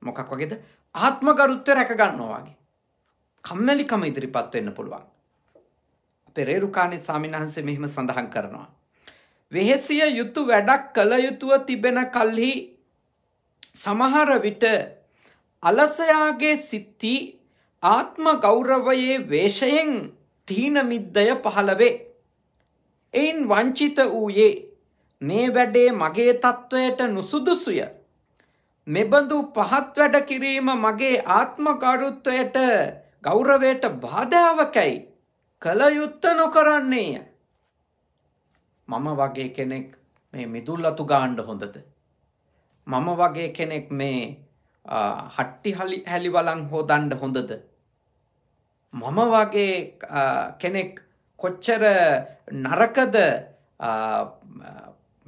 මොකක් වගේද? ආත්ම ගරුත්වය රැක ගන්නවා වගේ. කම්මැලිකම ඉදිරිපත් වෙන්න පුළුවන්. අපේ රේරුකාණේ ස්වාමීන් වහන්සේ මෙහිම සඳහන් කරනවා. වෙහෙසිය යුතු වැඩක් කළ යුතුව තිබෙන කල්හි සමහර විට අලසයාගේ සිත්ති ආත්ම ගෞරවයේ වේශයෙන් තීන මිද්දය පහළ වේ. එයින් වංචිත වූයේ මේ වැඩේ මගේ තත්ත්වයට නුසුදුසුය. මෙබඳු පහත් වැඩ කිරීම මගේ ආත්මකරුත්වයට ගෞරවයට බාධාවකයි කළ යුත්ත නොකරන්නේය. මම වගේ කෙනෙක් මේ මිදුල්ලතු ගාණ්ඩ හොඳද. මම වගේ කෙනෙක් මේ හට්ටි හලි හැලිවලං හෝදන්ඩ හොඳද. මම වගේ කෙනෙක් කොච්චර නරකද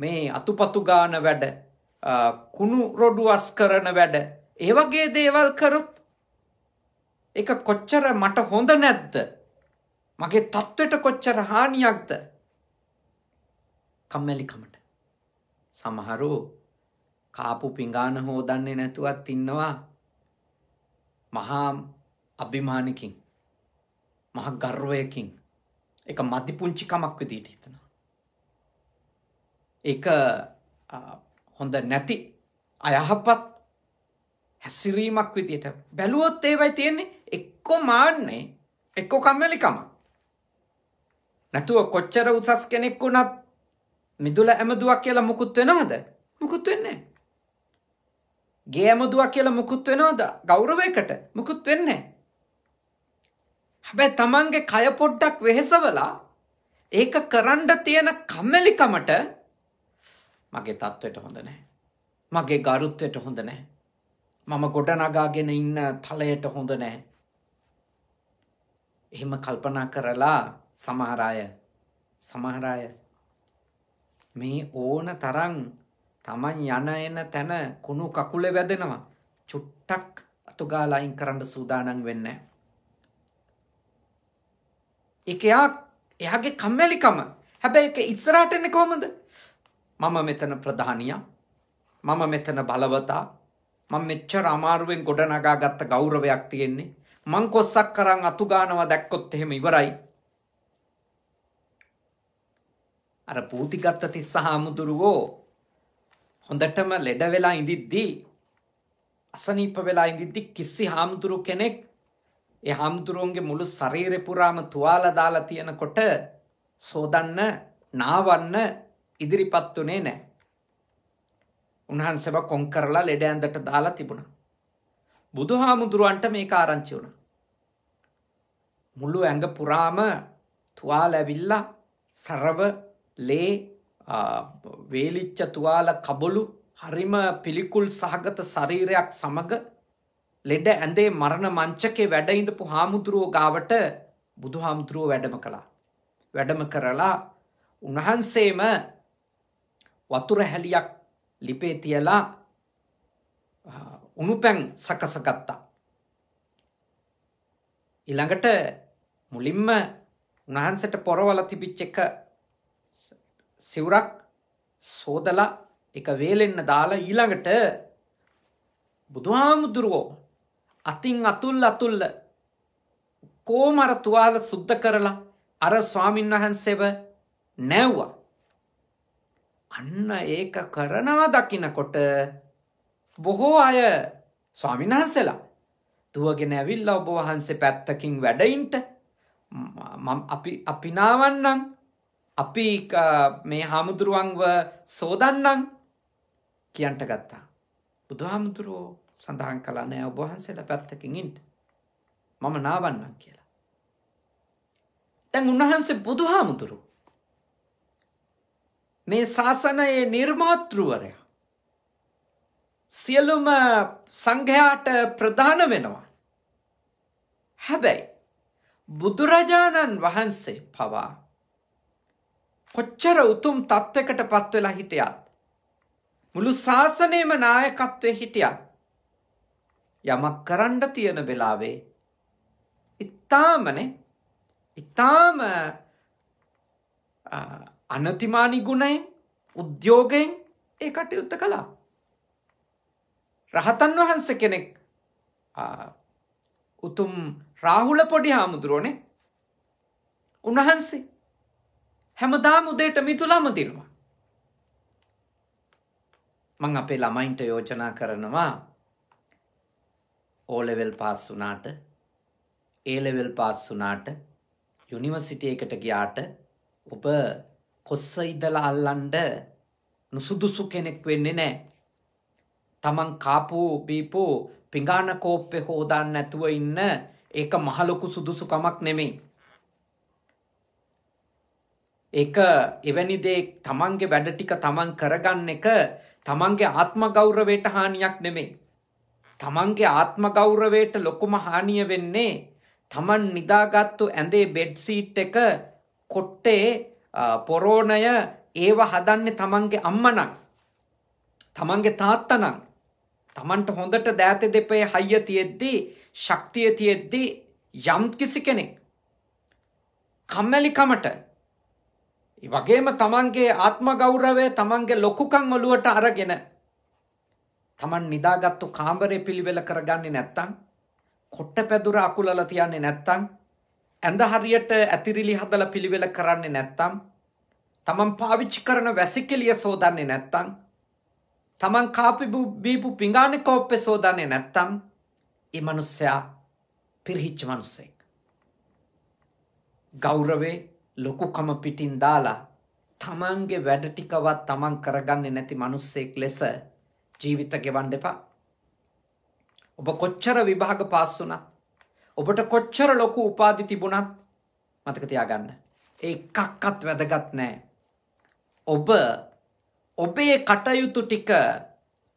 මේ අතුපතුගාන වැඩ කුණු රොඩුවස් කරන වැඩ ඒවගේ දේවල් කරුත් එක කොච්චර මට හොඳ නැද්ද මගේ තත්ත්වයට කොච්චර හානියක්ද කම්මැලිකමට සමහරු කාපු පිඟාන හෝදන්නේ නැතුවත් ඉන්නවා මහා අභිමානකින් මහ ගර්වයකින් එක මධිපුංචිකමක් විදිට හිතනවා. එක හොඳ නැති අයහපත් හැසිරීමක් විදියට බැලුවොත් ඒවයි තියෙන්නේ එක්කෝ මාන්නේ එක්කෝ කම්මැලිකම. නැතුව කොච්චර උසස් කෙනෙක් වුණත් මිදුල ඇමදුවක් කියලා මුකුත් වෙනවද මුකුත් වෙන්නේ. ගේ ඇමදුවක් කියලා මුකුත් වෙනවද ගෞරවයකට මුකුත් වෙන්නේ. හැබැයි තමන්ගේ කය පොඩ්ඩක් වෙහෙසවලා ඒක කරන්න තියෙන කම්මැලිකමට මගේ තත්ත්වයට හොඳ නැහැ. මගේ ගරුත්වයට හොඳ නැහැ. මම ගොඩනගාගෙන ඉන්න තලයට හොඳ නැහැ. එහෙම කල්පනා කරලා සමහර අය සමහර අය මේ ඕන තරම් Taman යන එන තැන කුණු කකුලේ වැදෙනවා. චුට්ටක් අතුගාලා අයින් කරන්න සූදානම් වෙන්නේ නැහැ. ඒක එයා එයාගේ කම්මැලිකම. හැබැයි ඒක ඉස්සරහට එන්නේ කොහමද? මම මෙතන ප්‍රධානියා. මම මෙතන බලවතා. මම මෙච්චර අමාරුවෙන් ගොඩනගාගත්ත ගෞරවයක් තියෙන්නේ. මං කොස්සක් කරන් අතු ගානවා දැක්කොත් එහෙම ඉවරයි. අර පූතිගත්ත තිස්සහ අමුදුරුවෝ හොඳටම ලෙඩ වෙලා ඉඳිද්දී අසනීප වෙලා ඉඳිද්දි කිසි හාමුදුරු කෙනෙක් ඒ හාමුදුරුවන්ගේ මුළු ශරීරෙ පුරාම තුවාල දාලා තියෙනකොට සෝදන්න නාවන්න ඉදිරිපත් උනේ නැහැ. උන්වහන්සේව කොන් කරලා ලෙඩ ඇඳට දාලා තිබුණා. බුදුහාමුදුරුවන්ට මේක ආරංචි වුණා. මුළු ඇඟ පුරාම තුවාල ඇවිල්ලා සරව ලේ වේලිච්ච තුවාල කබළු හරිම පිළිකුල් සහගත ශරීරයක් සමග ලෙඩ ඇඳේ මරණ මංචකේ වැඩඉඳපු හාමුදුරුවෝ ගාවට බුදු හාමුදුරුවෝ වැඩම කළා. වැඩම කරලා උන්වහන්සේම වතුර හැලියක් ලිපේ තියලා උණුපැන් සකසගත්තා. ඊළඟට මුලින්ම උන්වහන්සට පොරවල තිබිච්ච එක සිවුරක් සෝදලා එක වේලෙන්න දාලා ඊළඟට බුදුහාමුදුරුවෝ අතින් අතුල් අතුල්ල කෝමර තුවාල සුද්ධ කරලා අර ස්වාමින් වහන්සේව නැව්වා. අන්න ඒක කරනවා දකිනකොට බොහෝ අය ස්වාමින්හන්සලා දුවගෙන ඇවිල්ල ඔබ වහන්සේ පැත්තකින් වැඩයින්ට අපි අපිනාවන්නන් අපි මේ හාමුදුරුවන්ව සෝදන්නන් කියන්ට ගත්තා. බුදුහාමුදුරුවෝ සඳහන් කලා නෑ ඔබහන්සේලා පැත්තකින් ඉන්ට මම නාවන්නම් කියලා. තැන් උන්වහන්සේ බුදු හාමුදුරු මේ ශාසනයේ නිර්මාතෘවරයා සියලුම සංඝයාට ප්‍රධාන වෙනවා. හැබැයි බුදුරජාණන් වහන්සේ පවා කොච්චර උතුම් තත්ත්වකට පත්වෙලා හිටියත් මුළු ශාසනයම නායකත්වය හිටියත් යමක් කරන්න තියෙන වෙලාවේ ඉතාමනේ ඉතාම අනතිමානි ගුණයෙන් උද්‍යෝගයෙන් ඒ කටයුත්ත කළා. රහතන් වහන්ස කෙනෙක් උතුම් රාහුල පොඩි හාමුදුරුවනේ උන්වහන්සේ හැමදා මුදේට මිතුලාම දිනවා. මං අපේ ළමයින්ට යෝජනා කරනවා ඕලෙවල් පාස් වුනාට ඒලෙවල් පාස් වුනාට යුනිවර්සිටි එකට ගියාට ඔබ කොස්ස ඉදලා අල්ලන්ඩ නුසුදුසු කෙනෙක් වෙන්නේ නෑ. තමන් කාපූ බීපු පිඟාන කෝප්පෙ හෝදාන්න නැතුව ඉන්න ඒක මහලොකු සුදුසුකමක් නෙමෙයි. ඒක එවැනි දේ තමන්ගේ වැඩ ටික තමන් කරගන්න එක තමන්ගේ ආත්ම ගෞරවයට හානියක් නෙමෙයි. තමන්ගේ ආත්මගෞරවයට ලොකුම හානිය වෙන්නේ තමන් නිදාගත්තු ඇඳේ බෙඩ්සීට් එක කොට්ටේ පොරෝණය ඒව හදන්න තමන්ගේ අම්මනං තමන්ගේ තාත්තනං තමන්ට හොඳට දෑත දෙපේ හයිය තියෙද්දී ශක්තිය තියෙද්දී යම්කිසි කෙනෙක් කම්මැලිකමට වගේම තමන්ගේ ආත්ම ගෞරවය තමන්ගේ ලොකුකං ඔලුවට අරගෙන Taman නිදාගත්තු කාමරේ පිළිවෙල කරගන්නේ නැත්තම් කොට්ට පැදුර අකුලලා තියන්නේ නැත්තම් ඇඳ හරියට ඇතිරිලි හදලා පිළිවෙල කරන්නේ නැත්තම් තමන් පාවිච්චි කරන වැසිකිලිය සෝදන්නේ නැත්තම් තමන් කාපිබු බීපු පිඟානේ කෝප්පේ සෝදන්නේ නැත්තම් ඒ මනුස්සයා පිරිහිච්ච මනුස්සෙක් ගෞරවේ ලොකුකම පිටින් දාලා තමන්ගේ වැඩ ටිකවත් තමන් කරගන්නේ නැති මිනිස්සෙක් ලෙස ජීවිත ගෙවන්න එපා. ඔබ කොච්චර විභාග පාස් වුණත් ඔබට කොච්චර ලොකු උපාධි තිබුණත් මතක තියාගන්න. ඒ එකක්වත් වැදගත් නෑ. ඔබ ඔබේ කටයුතු ටික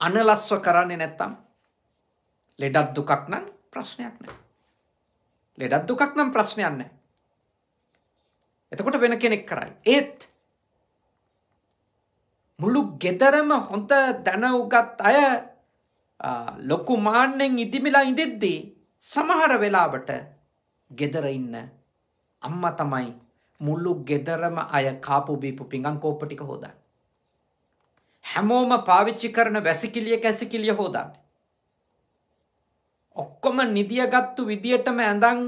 අනලස්ව කරන්නේ නැත්තම් ලෙඩක් දුකක් නම් ප්‍රශ්නයක් නෑ. ලෙඩක් දුකක් නම් ප්‍රශ්නයක් නෑ. එතකොට වෙන කෙනෙක් කරයි. ඒත් මුළු ගෙදරම හොඳ දැනවගත් අය ලොකු මාන්නෙන් ඉදිමිලා ඉඳෙද්දී සමහර වෙලාවට ගෙදර ඉන්න අම්ම තමයි මුල්ලු ගෙදරම අය කාපු බීපු පිඟන් කෝප්පටික හෝදන්න. හැමෝම පාවිච්චි කරන වැසිකිලිය කැසිකිලිය හෝදන්න. ඔක්කොම නිදියගත්තු විදියටම ඇඳං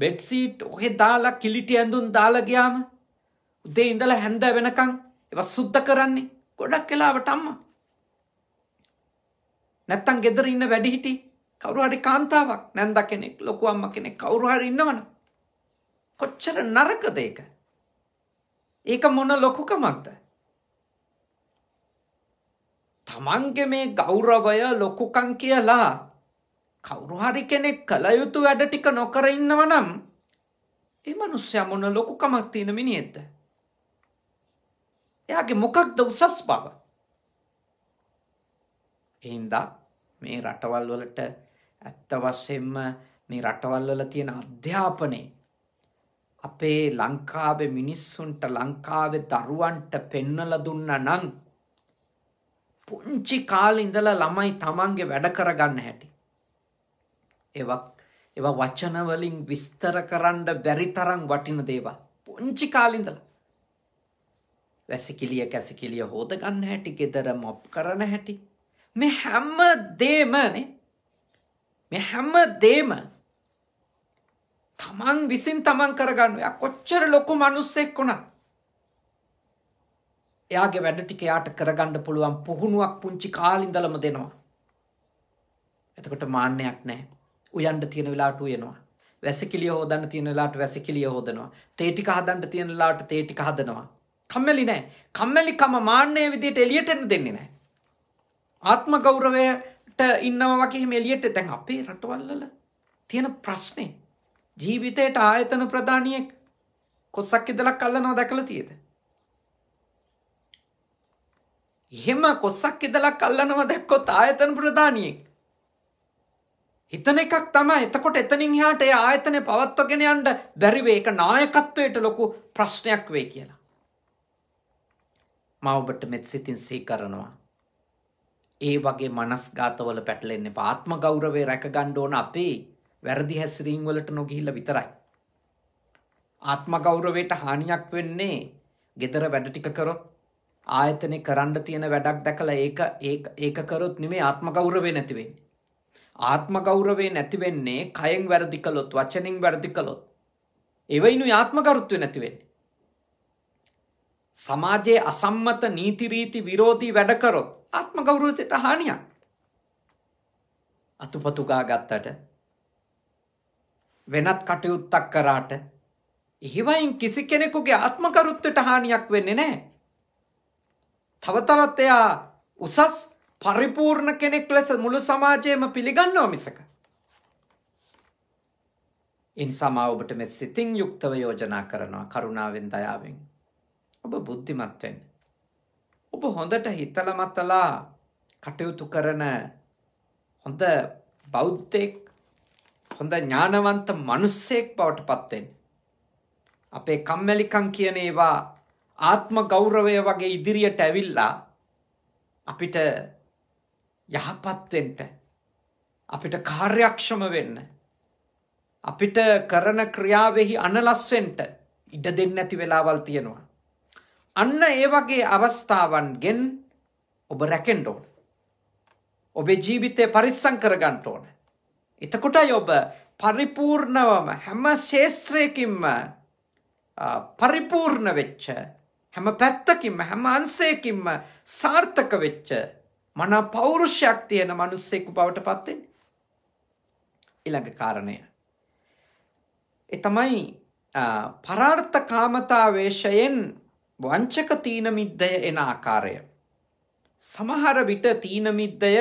බෙඩ්සීට් ඔහෙ දාලා කිලිටි ඇඳුන් දාලගයාම උදේ ඉඳල හැන්ද වෙනකං එව සුද්ධ කරන්නේ ගොඩක් කලාවට අම්මා. නැත්තම් ගෙදර ඉන්න වැඩිහිටි කවුරු හරි කාන්තාවක් නැන්ද කෙනෙක් ලොකු අම්මා කෙනෙක් කවුරු හරි ඉන්නවනම් කොච්චර නරකද ඒක? ඒක මොන ලොකුකමක්ද? තමන්ගේ මේ ගෞරවය ලොකුකම් කියලා කවුරු හරි කෙනෙක් කළ යුතු වැඩ ටික නොකර ඉන්නවනම් ඒ මනුස්සයා මොන ලොකුකමක් තියෙන මිනිහෙක්ද? එයාගේ මොකක්ද උසස් බව. එහින්දා මේ රටවල් වලට ඇත්ත වශයෙන්ම මේ රටවල් වල තියෙන අධ්‍යාපනයේ අපේ ලංකාවේ මිනිස්සුන්ට ලංකාවේ දරුවන්ට පෙන්වලා දුන්නා නම් පුංචි කාලේ ඉඳලා ළමයි Tamange වැඩ කරගන්න හැටි. ඒවක් ඒවා වචන වලින් විස්තර කරන්න බැරි තරම් වටින දේවල්. පුංචි කාලේ ඉඳලා වැසිකිලිය කැසිකිලිය හෝද ගන්න හැටි ගෙදර මොප් කරන හැටි මේ හැම දේමනේ මේ හැම දේම තමන් විසින් තමන් කරගන්න එයා කොච්චර ලොකු මිනිස්සෙක් වුණා එයාගේ වැඩ ටික එයාට කරගන්න පුළුවන් පුහුණුවක් පුංචි කාලින්දලම දෙනවා එතකොට මාන්නයක් නැහැ උයන්න තියෙන වෙලාවට උයනවා වැසිකිලිය හොදන්න තියෙන වෙලාවට වැසිකිලිය හොදනවා තේ ටික හදන්න තියෙන වෙලාවට තේ ටික හදනවා කම්මැලි නෑ. කම්මැලිකම මාන්නය විදියට එළියට එන්න දෙන්නේ නෑ. ආත්ම ගෞරවයට ඉන්නවා වගේ එහෙම එළියට දැන් අපේ රටවල්වල තියෙන ප්‍රශ්නේ ජීවිතයට ආයතන ප්‍රධානියෙක් කොස්සක් ඉදලා කල්ලනවා දැකලා තියෙද? එහෙම කොස්සක් ඉදලා කල්ලනවා දැක්කොත් ආයතන ප්‍රධානියෙක් හිතන එකක් තමයි එතකොට එතනින් එහාට ඒ ආයතනය පවත්වගෙන යන්න බැරි වෙයි. ඒක නායකත්වයට ලොකු ප්‍රශ්නයක් වෙයි කියලා. මා ඔබට මෙත් සිතින් සිහි කරනවා. ඒ වගේ මනස්ගතවල පැටලෙන්න එපා. ආත්ම ගෞරවය රැකගන්න ඕන අපේ වැරදි හැසිරීම් වලට නොගිහිල්ලා විතරයි. ආත්ම ගෞරවයට හානියක් වෙන්නේ gedara වැඩ ටික කරොත් ආයතනේ කරන්න තියෙන වැඩක් දැකලා ඒක ඒක ඒක කරොත් නෙමෙයි ආත්ම ගෞරවය නැති වෙන්නේ. ආත්ම ගෞරවය නැති වෙන්නේ කයෙන් වැරදි කළොත් වචනෙන් වැරදි කළොත්. එවයිනු ආත්ම ගරුත්වය නැති වෙන්නේ. සමාජයේ අසම්මත නීති රීති විරෝධී වැඩ කරොත් ආත්ම ගෞරවයට හානියක්. අතුපතු ගා ගත්තට වෙනත් කටයුත්තක් කරාට එහෙවයින් කිසි කෙනෙකුගේ ආත්ම කරුත්වයට හානියක් වෙන්නේ නැහැ. තව තවත් එයා උසස් පරිපූර්ණ කෙනෙක් ලෙස මුළු සමාජයම පිළිගන්නවා මිසක ඉන්සාමා ඔබට මෙ සිතින් යුක්තව යෝජනා කරනවා කරුණාවෙන් දයාවෙන් ඔබ බුද්ධිමත් වෙන්න. ඔබ හොඳට හිතලා මතලා කටයුතු කරන හොඳ බෞද්ධෙක් හොඳ ඥානවන්ත මිනිස්සෙක් බවට පත් වෙන්න. අපේ කම්මැලිකම් කියන ඒවා ආත්ම ගෞරවය වගේ ඉදිරියට ඇවිල්ලා අපිට යහපත් වෙන්න අපිට කාර්යක්ෂම වෙන්න අපිට කරන ක්‍රියාවෙහි අනලස් වෙන්න ඉඩ දෙන්නේ නැති වෙලාවල් තියෙනවා අන්න ඒ වගේ අවස්ථාවන්ගෙන් ඔබ රැකෙන්ඩ ඕන. ඔබේ ජීවිතය පරිස්සං කරගන්නට ඕන. එතකොටයි ඔබ පරිපූර්ණවම හැම ශේෂත්‍රයකින්ම පරිපූර්ණ වෙච්ච හැම පැත්තකින්ම හැම අන්සේකින්ම සාර්ථක වෙච්ච මන පෞරුෂයක් තියෙන මනුස්සෙකු බවට පත්වෙන් ඉළඟ කාරණය. එතමයි පරාර්ථකාමතා වේශයෙන් වංචක තීනමිද්දය එන ආකාරය. සමහර විට තීනමිද්දය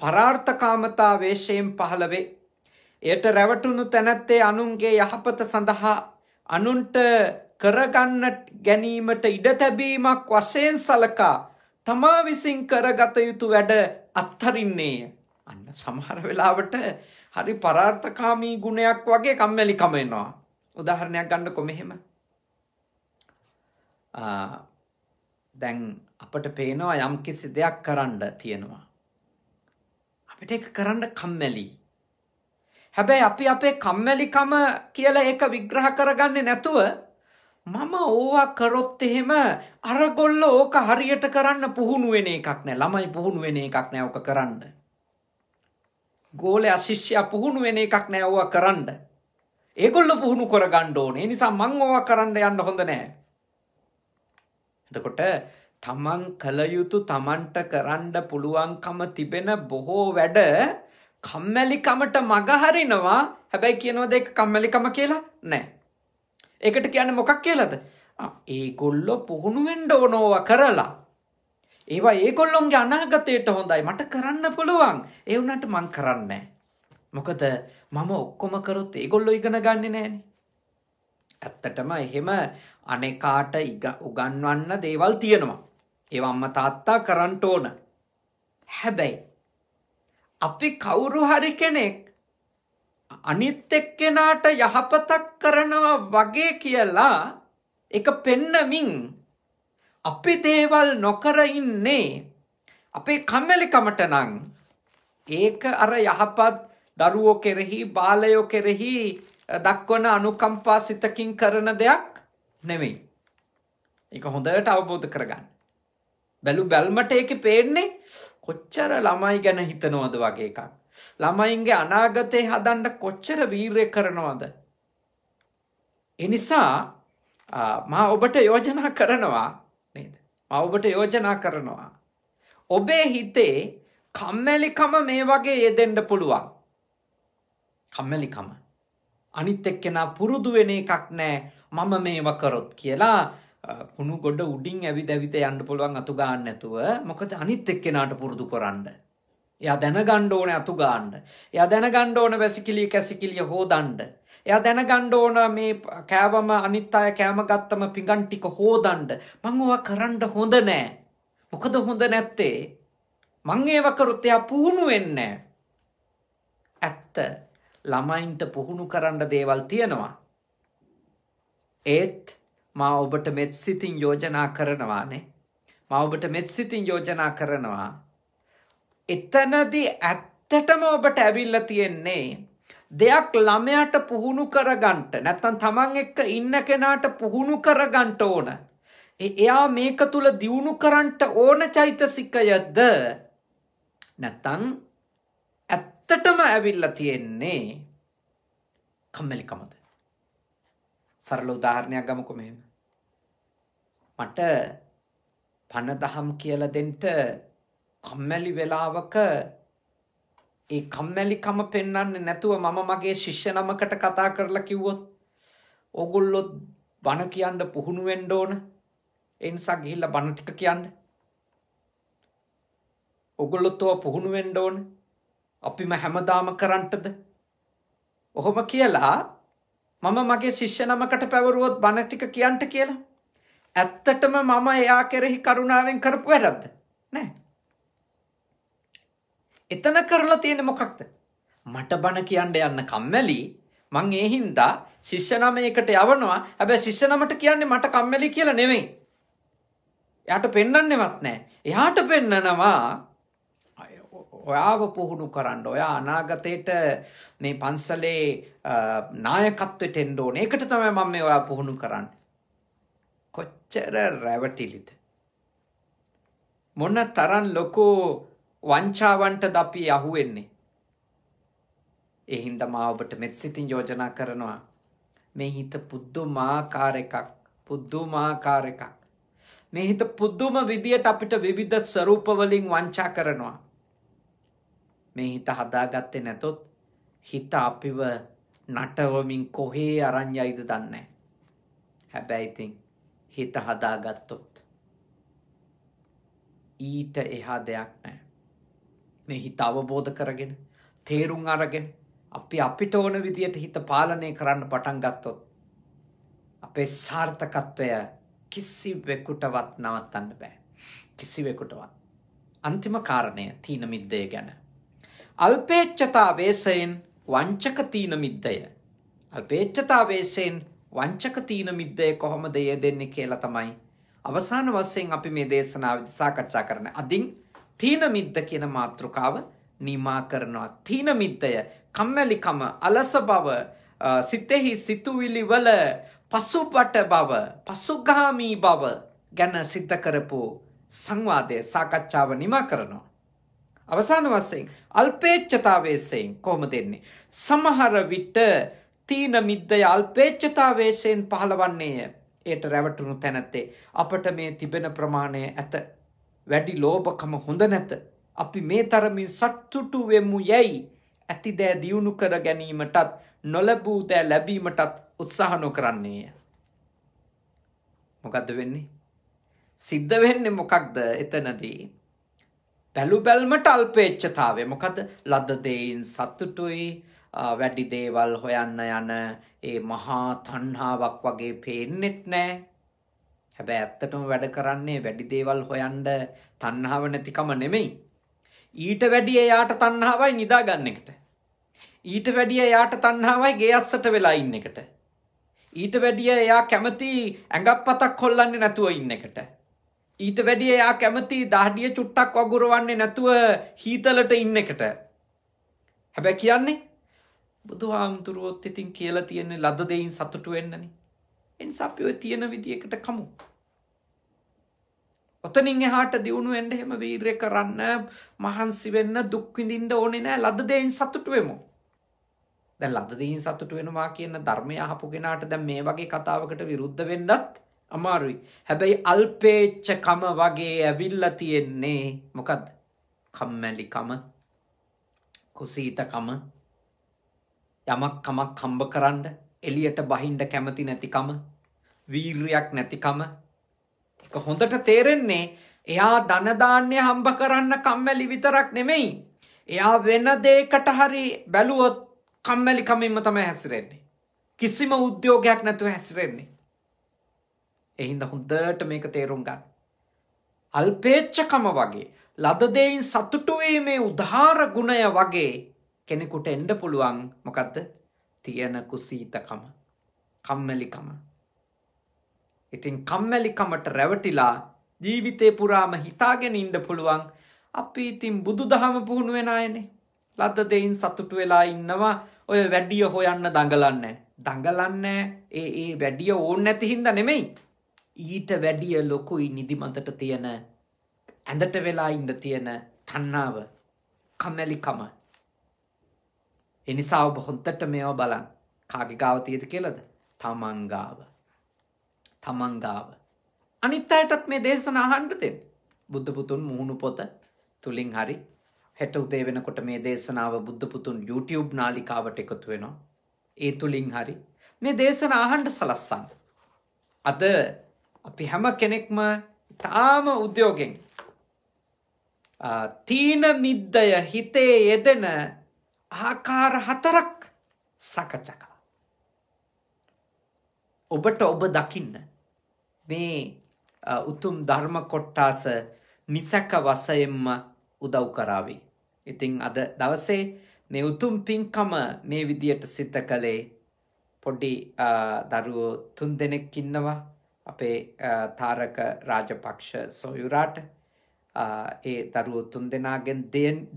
පරාර්ථකාමතා වේශයෙන් පහළවේ. එයට රැවටුණු තැනැත්තේ අනුන්ගේ යහපත සඳහා අනුන්ට කරගන්න ගැනීමට ඉඩ තැබීමක් වශයෙන් සලකා තමා විසින් කරගත යුතු වැඩ අත්හරින්නේය. අන්න සමහර වෙලාවට හරි පරාර්ථකාමී ගුණයක් වගේ කම්මැලිකම එනවා. උදාහරණයක් ගන්නකො මෙහෙම. දැන් අපට පේනවා යම් කිසි දෙයක් කරන්න තියෙනවා. අපිට එක කරන්න කම්මැලි. හැබැයි අපි අපේ කම්මැලිකම කියලා ඒක විග්‍රහ කරගන්නේ නැතුව මම ඕවා කරොත් එහෙම අරගොල්ල ඕක හරියට කරන්න පුහුණු වෙන එකක් නෑ ළමයි පුහුණු වෙන එකක් නෑ ඕක කරන්න. ගෝලය ශිෂ්‍යයා පුහුණු වෙන එකක් නෑ ඕවා කරන්න. ඒගොල්ල පුහුණු කරගන්න ඕනේ. ඒ නිසා මං ඕවා කරන්න යන්න හොඳ නෑ. එතකොට තමන් කළ යුතු තමන්ට කරන්න පුළුවන්කම තිබෙන බොහෝ වැඩ කම්මැලිකමට මගහරිනවා හැබැයි කියනවද ඒක කම්මැලිකම කියලා නෑ. ඒකට කියන්නේ මොකක් කියලාද? ඒගොල්ලෝ පුහුණු වෙන්න ඕනෝවා කරලා. ඒවා ඒගොල්ලොන්ගේ අනාගතයට හොඳයි. මට කරන්න පුළුවන්. ඒ වුණාට මං කරන්නේ මොකද මම ඔක්කොම කරොත් ඒගොල්ලෝ ඉගෙන ගන්නේ නෑනේ. ඇත්තටම එහෙම අනෙකාට උගන්වන්න දේවල් තියෙනවා. ඒවම්ම තාත්තා කරන්ට ඕන. හැබැයි. අපි කවුරු හරි කෙනෙක් අනිත් එක්කෙනාට යහපතක් කරනවා වගේ කියලා එක පෙන්නමින් අපි දේවල් නොකර ඉන්නේ අපේ කම්මැලිකමට නම් ඒක අර යහපත් දරුවෝ කෙරෙහි බාලයෝ කෙරෙහි දක්වන අනුකම්පා සිතකින් කරන දෙයක් නෙමෙයි. ඒක හොඳට අවබෝධ කරගන්න. බැලු බැල්මට ඒකේ පේන්නේ කොච්චර ළමයි ගැන හිතනවද වගේ එකක්. ළමයින්ගේ අනාගතේ හදන්න කොච්චර වීරය කරනවද. එනිසා මා ඔබට යෝජනා කරනවා නේද? මා ඔබට යෝජනා කරනවා. ඔබේ හිතේ කම්මැලිකම මේ වගේ යෙදෙන්න පුළුවන්. කම්මැලිකම අනිත් එක්කෙනා පුරුදු වෙන එකක් නෑ මම මේව කරොත් කියලා කුණු ගොඩ උඩින් ඇවි දැවිත යන්න පුළුවන් අතු ගන්න ඇතුව මොකද අනිත් එක්කෙනාට පුරුදු කරන්න. එයා දැනගණ්ඩ ඕන අතු ගාන්න. එයා දැනගණ්ඩ ඕන වැසිකිලිය කැසිකිලිය හෝදන්ඩ. එයා දැනගණ්ඩ ඕන මේ කෑවම අනිත් අය කෑම ගත්තම පිඟන් ටික හෝදන්ඩ මංවා කරන්න හොඳ නෑ. මොකද හොඳ නැත්තේ. මං ඒවකරුත් එයා පුහුණු වෙන්න. ඇත්ත. ළමයින්ට පුහුණු කරන්න දේවල් තියෙනවා. ඒත් මා ඔබට මෙත් සිතින් යෝජනා කරනවානේ. මා ඔබට මෙත් සිතින් යෝජනා කරනවා. එතනදී ඇත්තටම ඔබට ඇවිල්ල තියෙන්නේ දෙයක් ළමයට පුහුණු කරගන්ට නැත්තන් තමන් එක්ක ඉන්න කෙනාට පුහුණු කරගන්ට ඕන. එයා මේක තුළ දියුණු කරන්ට ඕන චෛතසිකයද නැත්තං ඇත්තටම ඇවිල්ලා තියෙන්නේ කම්මැලිකමද. සරල උදාහරණයක් ගමුකො මෙහෙම. මට පණ දහම් කියලා දෙන්න කම්මැලි වෙලාවක ඒ කම්මැලිකම පෙන්වන්නේ නැතුව මම මගේ ශිෂ්‍ය නමකට කතා කරලා කිව්වොත් ඕගොල්ලොත් බණ කියන්න පුහුණු වෙන්න ඕන. ඒ නිසා ගිහිල්ලා බණ ටික කියන්න. ඕගොල්ලොත් ඔය පුහුණු වෙන්න ඕනේ. අපිම හැමදාම කරන්ටද ඔහොම කියලා මම මගේ ශිෂ්‍ය නමකට පැවරුවොත් බණ ටික කියන්ට කියලා ඇත්තටම මම එයා කෙරෙහි කරුණාවෙන් කරපු වැරද්ද නෑ එතන කරලා තියෙන මොකක්ද මට බණ කියන්න යන්න කම්මැලි මං ඒ හින්දා ශිෂ්‍ය නමයකට යවනවා හැබැයි ශිෂ්‍ය නමට කියන්නේ මට කම්මැලි කියලා නෙමෙයි එයාට පෙන්වන්නෙවත් නෑ එයාට පෙන්නනවා ඔයාව පුහුණු කරන්න ඔයා අනාගතයට මේ පන්සලේ නායකත්වයට එන්න ඕනේ. ඒකට තමයි මම මේ ඔයා පුහුණු කරන්නේ. කොච්චර රැවටිලිද? මොන තරම් ලොකෝ වංචාවන්ටද අපි යහුවෙන්නේ? ඒ හින්දා මා ඔබට මෙත් සිතින් යෝජනා කරනවා. මේ හිත පුදුමාකාර එකක්. පුදුමාකාර එකක්. මේ හිත පුදුම විදියට අපිට විවිධ ස්වරූපවලින් වංචා කරනවා. මේ හිත හදාගත්තේ නැතොත් හිත අපිව නටවමින් කොහේ අරන් යයිද දන්නේ හැබැයි ඉතින් හිත හදාගත්තොත් ඊට එහා දෙයක් නැහැ මේ හිත අවබෝධ කරගෙන තේරුම් අරගෙන අපි අපිට ඕන විදියට හිත පාලනය කරන්න පටන් ගත්තොත් අපේ සාර්ථකත්වය කිසිවෙකුටවත් නවත්තන්න බෑ කිසිවෙකුටවත් අන්තිම කාරණය තීන මිද්දේ ගැන අල්පේච්ඡතාවේසයෙන් වංචක තීන මිද්දය. අල්පේච්ඡතාවේසයෙන් වංචක තීන මිද්දය කොහොමද යෙදෙන්නේ කියලා තමයි අවසාන වශයෙන් අපි මේ දේශනාව සාකච්ඡා කරන. අදින් තීන මිද්ද කියන මාතෘකාව නිමා කරනවා. තීන මිද්දය කම්මැලිකම, අලස බව, සිතෙහි සිතුවිලි වල පසුබට බව, පසුගාමී බව ගැන සිත කරපු සංවාදයේ සාකච්ඡාව නිමා කරනවා. අවසාන වස්සයෙන් අල්පේච්චතාවේසයෙන් කොහොම දෙන්නේ. සමහර විට තීන මිද්දය අල්පේච්චතාවේශයෙන් පහළවන්නේය ඒයට රැවටුණු තැනැත්තේ. අපට මේ තිබෙන ප්‍රමාණය ඇත. වැඩි ලෝභකම හොඳ නැත. අපි මේ තරමින් සත්තුටු වෙමු යැයි ඇතිදෑ දියුණු කර ගැනීමටත් නොලැබූදෑ ලැබීමටත් උත්සාහනො කරන්නේය. මොකද වෙන්නේ. සිද්ධ වෙන්නේ මොකක්ද එතනදී. බැලු බැල්මට අල්පේච්චතාවය මොකද ලද දෙයින් සතුටුයි වැඩි දේවල් හොයන්න යන ඒ මහා තණ්හාවක් වගේ පේන්නෙත් නෑ හැබැයි ඇත්තටම වැඩ කරන්නේ වැඩි දේවල් හොයන්න තණ්හාව නැතිකම නෙමෙයි ඊට වැඩිය යාට තණ්හාවයි නිදාගන්න එකට ඊට වැඩිය යාට තණ්හාවයි ගේ අස්සට වෙලා ඉන්න එකට ඊට වැඩිය එයා කැමති ඇඟපතක් කොල්ලන්නේ නැතුව ඉන්න එකට ඊට වැඩිය එයා කැමති දහඩිය චුට්ටක් වගුරවන්නේ නැතුව හීතලට ඉන්න එකට. හැබැ කියන්නේ බුදු හාමුදුරුවොත් ඉතින් කියලා තියෙන්නේ ලද දෙයින් සතුටු වෙන්නනේ. එනිසා අපි ඔය තියෙන විදියකට කමු. ඔතනින් එහාට දියුණු වෙන්න හැම වීරය කරන්න මහන්සි වෙන්න දුක් විඳින්න ඕනේ නෑ ලද දෙයින් සතුටු වෙමු. දැන් ලද දෙයින් සතුටු වෙනවා කියන ධර්මය අහපු කෙනාට දැන් මේ වගේ කතාවකට විරුද්ධ වෙන්නත් අමාරුයි. හැබැයි අල්පේච්චකම වගේ ඇවිල්ලා තියෙන්නේ මොකද්ද? කම්මැලිකම, කුසීතකම, යමක් කමක් හම්බ කරන්න එළියට බහින්න කැමති නැතිකම, වීරයක් නැතිකම. ඒක හොඳට තේරෙන්නේ එයා ධන දාන්නේ හම්බ කරන්න කම්මැලි විතරක් නෙමෙයි. එයා වෙන දෙයකට හරි බැලුවොත් කම්මැලිකමින්ම තමයි හැසිරෙන්නේ. කිසිම උද්‍යෝගයක් නැතුව හැසිරෙන්නේ. එහින්ද හොඳට මේක තේරුම් ගන්න. අල්පේච්චකම වගේ ලද දෙයින් සතුටු වීමේ උදාාර ගුණය වගේ කෙනෙකුට එන්න පුළුවන් මොකද්ද? තියෙන කුසීතකම. කම්මැලිකම. ඉතින් කම්මැලිකමට රැවටිලා ජීවිතේ පුරාම හිතාගෙන ඉන්න පුළුවන් අපි ඉතින් බුදුදහම පුහුණු වෙන අයනේ. ලද්ද දෙයින් සතුටු වෙලා ඉන්නවා ඔය වැඩිය හොයන්න දඟලන්නේ. දඟලන්නේ ඒ ඒ වැඩිය ඕන් නැති හින්දා නෙමෙයි. ඊට වැඩිය ලොකුයි නිදිමතට තියෙන ඇඳට වෙලා ඉන්න තියෙන තණ්හාව කම්මැලිකම එනිසා ඔබ හොන්දට මේව බලන්න කාගේ ගාව තියෙද කියලාද තමන් ගාව තමන් ගාව අනිත් අයටත් මේ දේශන අහන්න දෙන්න බුද්ධ පුතුන් මුහුණු පොත තුලින් හරි හෙට උදේ වෙනකොට මේ දේශනාව බුද්ධ පුතුන් YouTube නාලිකාවට එකතු වෙනවා ඒ තුලින් හරි මේ දේශන අහන්න සලස්සන්න අද අපි හැම කෙනෙක්ම තාම උද්‍යෝගෙන් තීන මිද්දය හිතේ යෙදෙන ආකාර හතරක් සකචක. ඔබට ඔබ දකින්න මේ උතුම් ධර්ම කොට්ටාස නිසක වසයෙන්ම උදව් කරාවේ. ඉතිං අද දවසේ මේ උතුම් පින්කම මේ විදියට සිත කළේ පොඩි දරුවෝ තුන් දෙනෙක් ඉන්නවා අපේ තාරක රාජපක්ෂ සොයුරාට ඒ දරුවෝ තුන් දෙනාගෙන්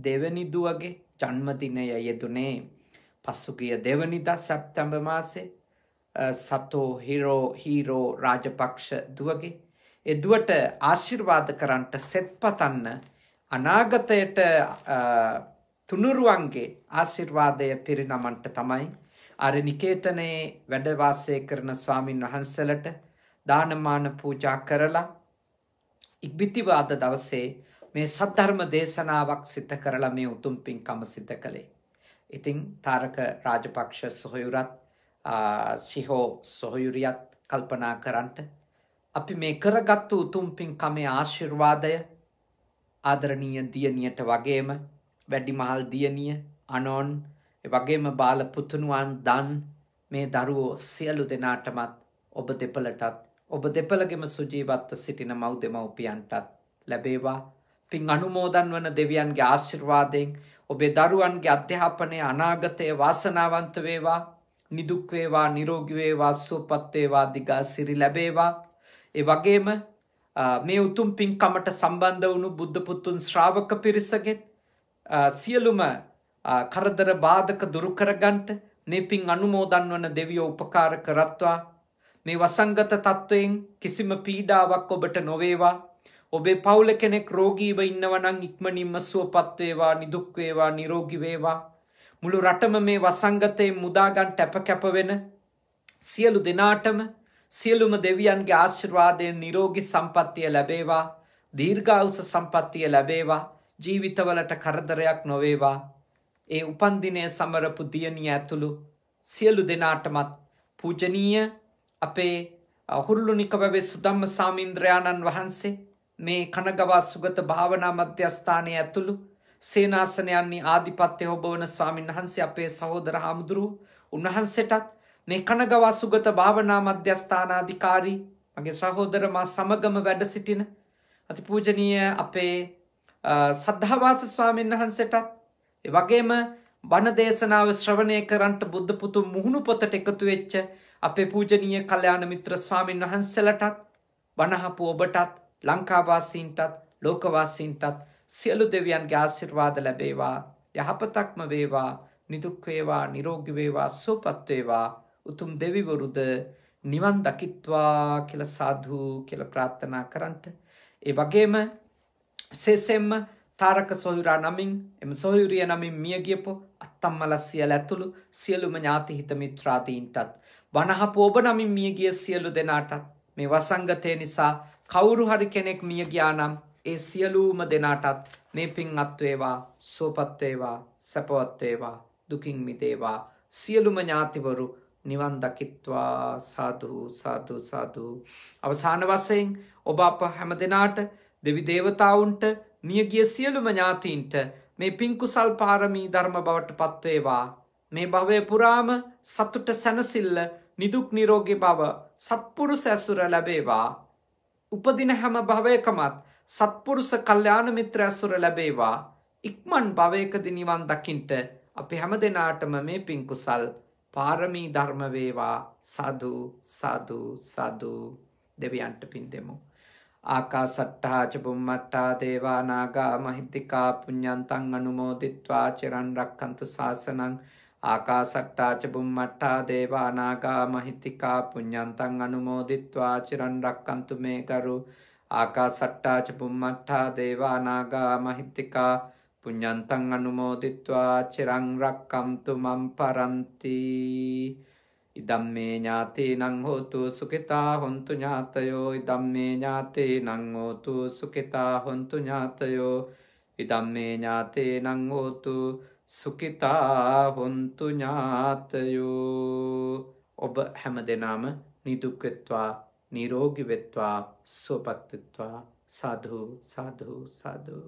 දෙවැනි දුවගේ ජන්මදිනය යෙදුනේ පස්සුගිය දෙවනිදා සැප්තැම්බ මාසේ සතෝ හිරෝ හීරෝ රාජපක්ෂ දුවගේ එදුවට ආශිර්වාද කරන්නට සෙත්පතන්න අනාගතයට තුනුරුවන්ගේ ආශිර්වාදය පිරිනමන්ට තමයි අර නිකේතනයේ වැඩවාසය කරන ස්වාමින් වහන්සලට දානමාන පූජා කරලා ඉක්බිතිවාද දවසේ මේ සද්ධර්ම දේශනාවක් සිත කරලා මේ උතුම් පින්කම සිත කළේ. ඉතිං තාරක රාජපක්ෂ සොහයුරත් සිහෝ සොහයුරියත් කල්පනා කරන්ට අපි මේ කරගත්තු උතුම් පින්කමේ ආශිර්වාදය ආදරණීය දියණියට වගේම වැඩිමහල් දියණිය අනෝන් වගේම බාල පුතුණුවන් දන් මේ දරුවෝ සියලු දෙනාටමත් ඔබ දෙපළටත් ඔබ දෙපළගෙම සුජීවත්ව සිටින මව් දෙමව්පියන්ටත් ලැබේවා. පින් අනුමෝදන් වන දෙවියන්ගේ ආශිර්වාදයෙන් ඔබේ දරුවන්ගේ අධ්‍යාපනයේ අනාගතය වාසනාවන්ත වේවා. නිදුක් වේවා, නිරෝගී වේවා, සුවපත් වේවා, දිගාසිරි ලැබේවා. ඒ වගේම මේ උතුම් පින්කමට සම්බන්ධ වුණු බුද්ධ පුතුන් ශ්‍රාවක පිරිසගෙත් සියලුම කරදර බාධක දුරු කරගන්නට මේ පින් අනුමෝදන් වන දෙවියෝ උපකාර කරත්වා මේ වසංගත තත්ත්වයෙන් කිසිම පීඩාවක් ඔබට නොවේවා ඔබේ පවුල කෙනෙක් රෝගීව ඉන්නවනම් ඉක්මනින්ම සුවපත් වේවා නිදුක් වේවා නිරෝගී වේවා මුළු රටම මේ වසංගතයෙන් මුදා ගන්න තැප කැප වෙන සියලු දෙනාටම සියලුම දෙවියන්ගේ ආශිර්වාදයෙන් නිරෝගී සම්පත්තිය ලැබේවා දීර්ඝායුෂ සම්පත්තිය ලැබේවා ජීවිතවලට කරදරයක් නොවේවා ඒ උපන්දිනය සමරපු දියණිය ඇතුළු සියලු දෙනාටමත් පූජනීය අපේ හුරුළුනික වැවේ සුදම්ම සාමීන්ද්‍රයාණන් වහන්සේ මේ කනගවා සුගත භාවනා මධ්‍යස්ථානය ඇතුළු සේනාසනයන්නේ ආධිපත්‍ය හොබවන ස්වාමීන් වහන්සේ අපේ සහෝදර හාමුදුරුව උන්වහන්සටත් මේ කනගවා සුගත භාවනා මධ්‍යස්ථානාධිකාරී මගේ සහෝදර මා සමගම වැඩ සිටින අතිපූජනීය අපේ සද්ධාවාස ස්වාමීන් වහන්සටත් වගේම බණ දේශනාව ශ්‍රවණය කරන්ට බුද්ධ පුතු මුහුණු පොතට එකතු වෙච්ච අපේ පූජනීය කල්යාණ මිත්‍ර ස්වාමින් වහන්සලටත් වනහපු ඔබටත් ලංකාවාසීන්ටත් ලෝකවාසීන්ටත් සියලු දෙවියන්ගේ ආශිර්වාද ලැබේවා යහපතක්ම වේවා නිදුක් වේවා නිරෝගී වේවා සුවපත් වේවා උතුම් දෙවිවරුද නිවන් දකිත්වා කියලා සාදු කියලා ප්‍රාර්ථනා කරන්ට ඒ වගේම විශේෂයෙන්ම තාරක සොයුරා නමින් එම සොයුරිය නමින් මිය ගියපු අත්තම්මලා සියල ඇතුළු සියලුම ඥාති හිත මිත්‍රාදීන්ටත් බණහපු ඔබ නමින් මියගිය සියලු දෙනාටත් මේ වසංගතය නිසා කවුරු හරි කෙනෙක් මිය ගියානම් ඒ සියලූම දෙනාටත් මේ පින් අත්වේවා සෝපත්වේවා සැපවත්වේවා දුකින් මිදේවා සියලුම ඥාතිවරු නිවන් දකිත්වා සාතුහු සාතු සාතුහු. අවසාන වසයෙන් ඔබ අප හැම දෙනාට දෙවි දේවතාවුන්ට නියගිය සියලුම ඥාතීන්ට මේ පින්කුසල් පාරමී ධර්ම බවට පත්වේවා මේ භවය පුරාම සතුට සැනසිල්ල නිදුක් නිරෝගි බව සත්පුරුස ඇසුර ලැබේවා. උපදින හැම භවයකමත් සත්පුරුස කල්යාණ මිත්‍ර ඇසුර ලැබේවා. ඉක්මන් භවයකදී නිවන් දකින්ට අපි හැම දෙනාටම මේ පින් කුසල් පාරමී ධර්ම වේවා. සාදු සාදු සාදු දෙවියන්ට පින් දෙමු. ආකාසට්ටා චබුම්මට්ටා දේවා නාග මහිත්‍තිකා පුඤ්ඤන්තං අනුමෝදිත්වා චිරන් රක්ඛන්තු ශාසනං ආකාසට්ටාච බුම්මට්ටා දේවානාගා මහිත්‍තිකා පුඤ්ඤන්තං අනුමෝදිත්වා චිරන් රක්කන්තු මේ ගරු ආකාසට්ටාච බුම්මට්ටා දේවානාගා මහිත්‍තිකා පුඤ්ඤන්තං අනුමෝදිත්වා චිරන් රක්කන්තු මම් පරන්ති ඉදම්මේ ඥාතේනං හෝතු සුඛිතා හොන්තු ඥාතයෝ ඉදම්මේ ඥාතේනං හෝතු සුඛිතා හොන්තු ඥාතයෝ ඉදම්මේ ඥාතේනං හෝතු සුකිතා හොන්තු ඥාතයෝ ඔබ හැම දෙනාම නිදුක්වෙත්වා නිරෝගිවෙත්වා සුවපත්තිත්වා සාධූ සාධූ සාධූ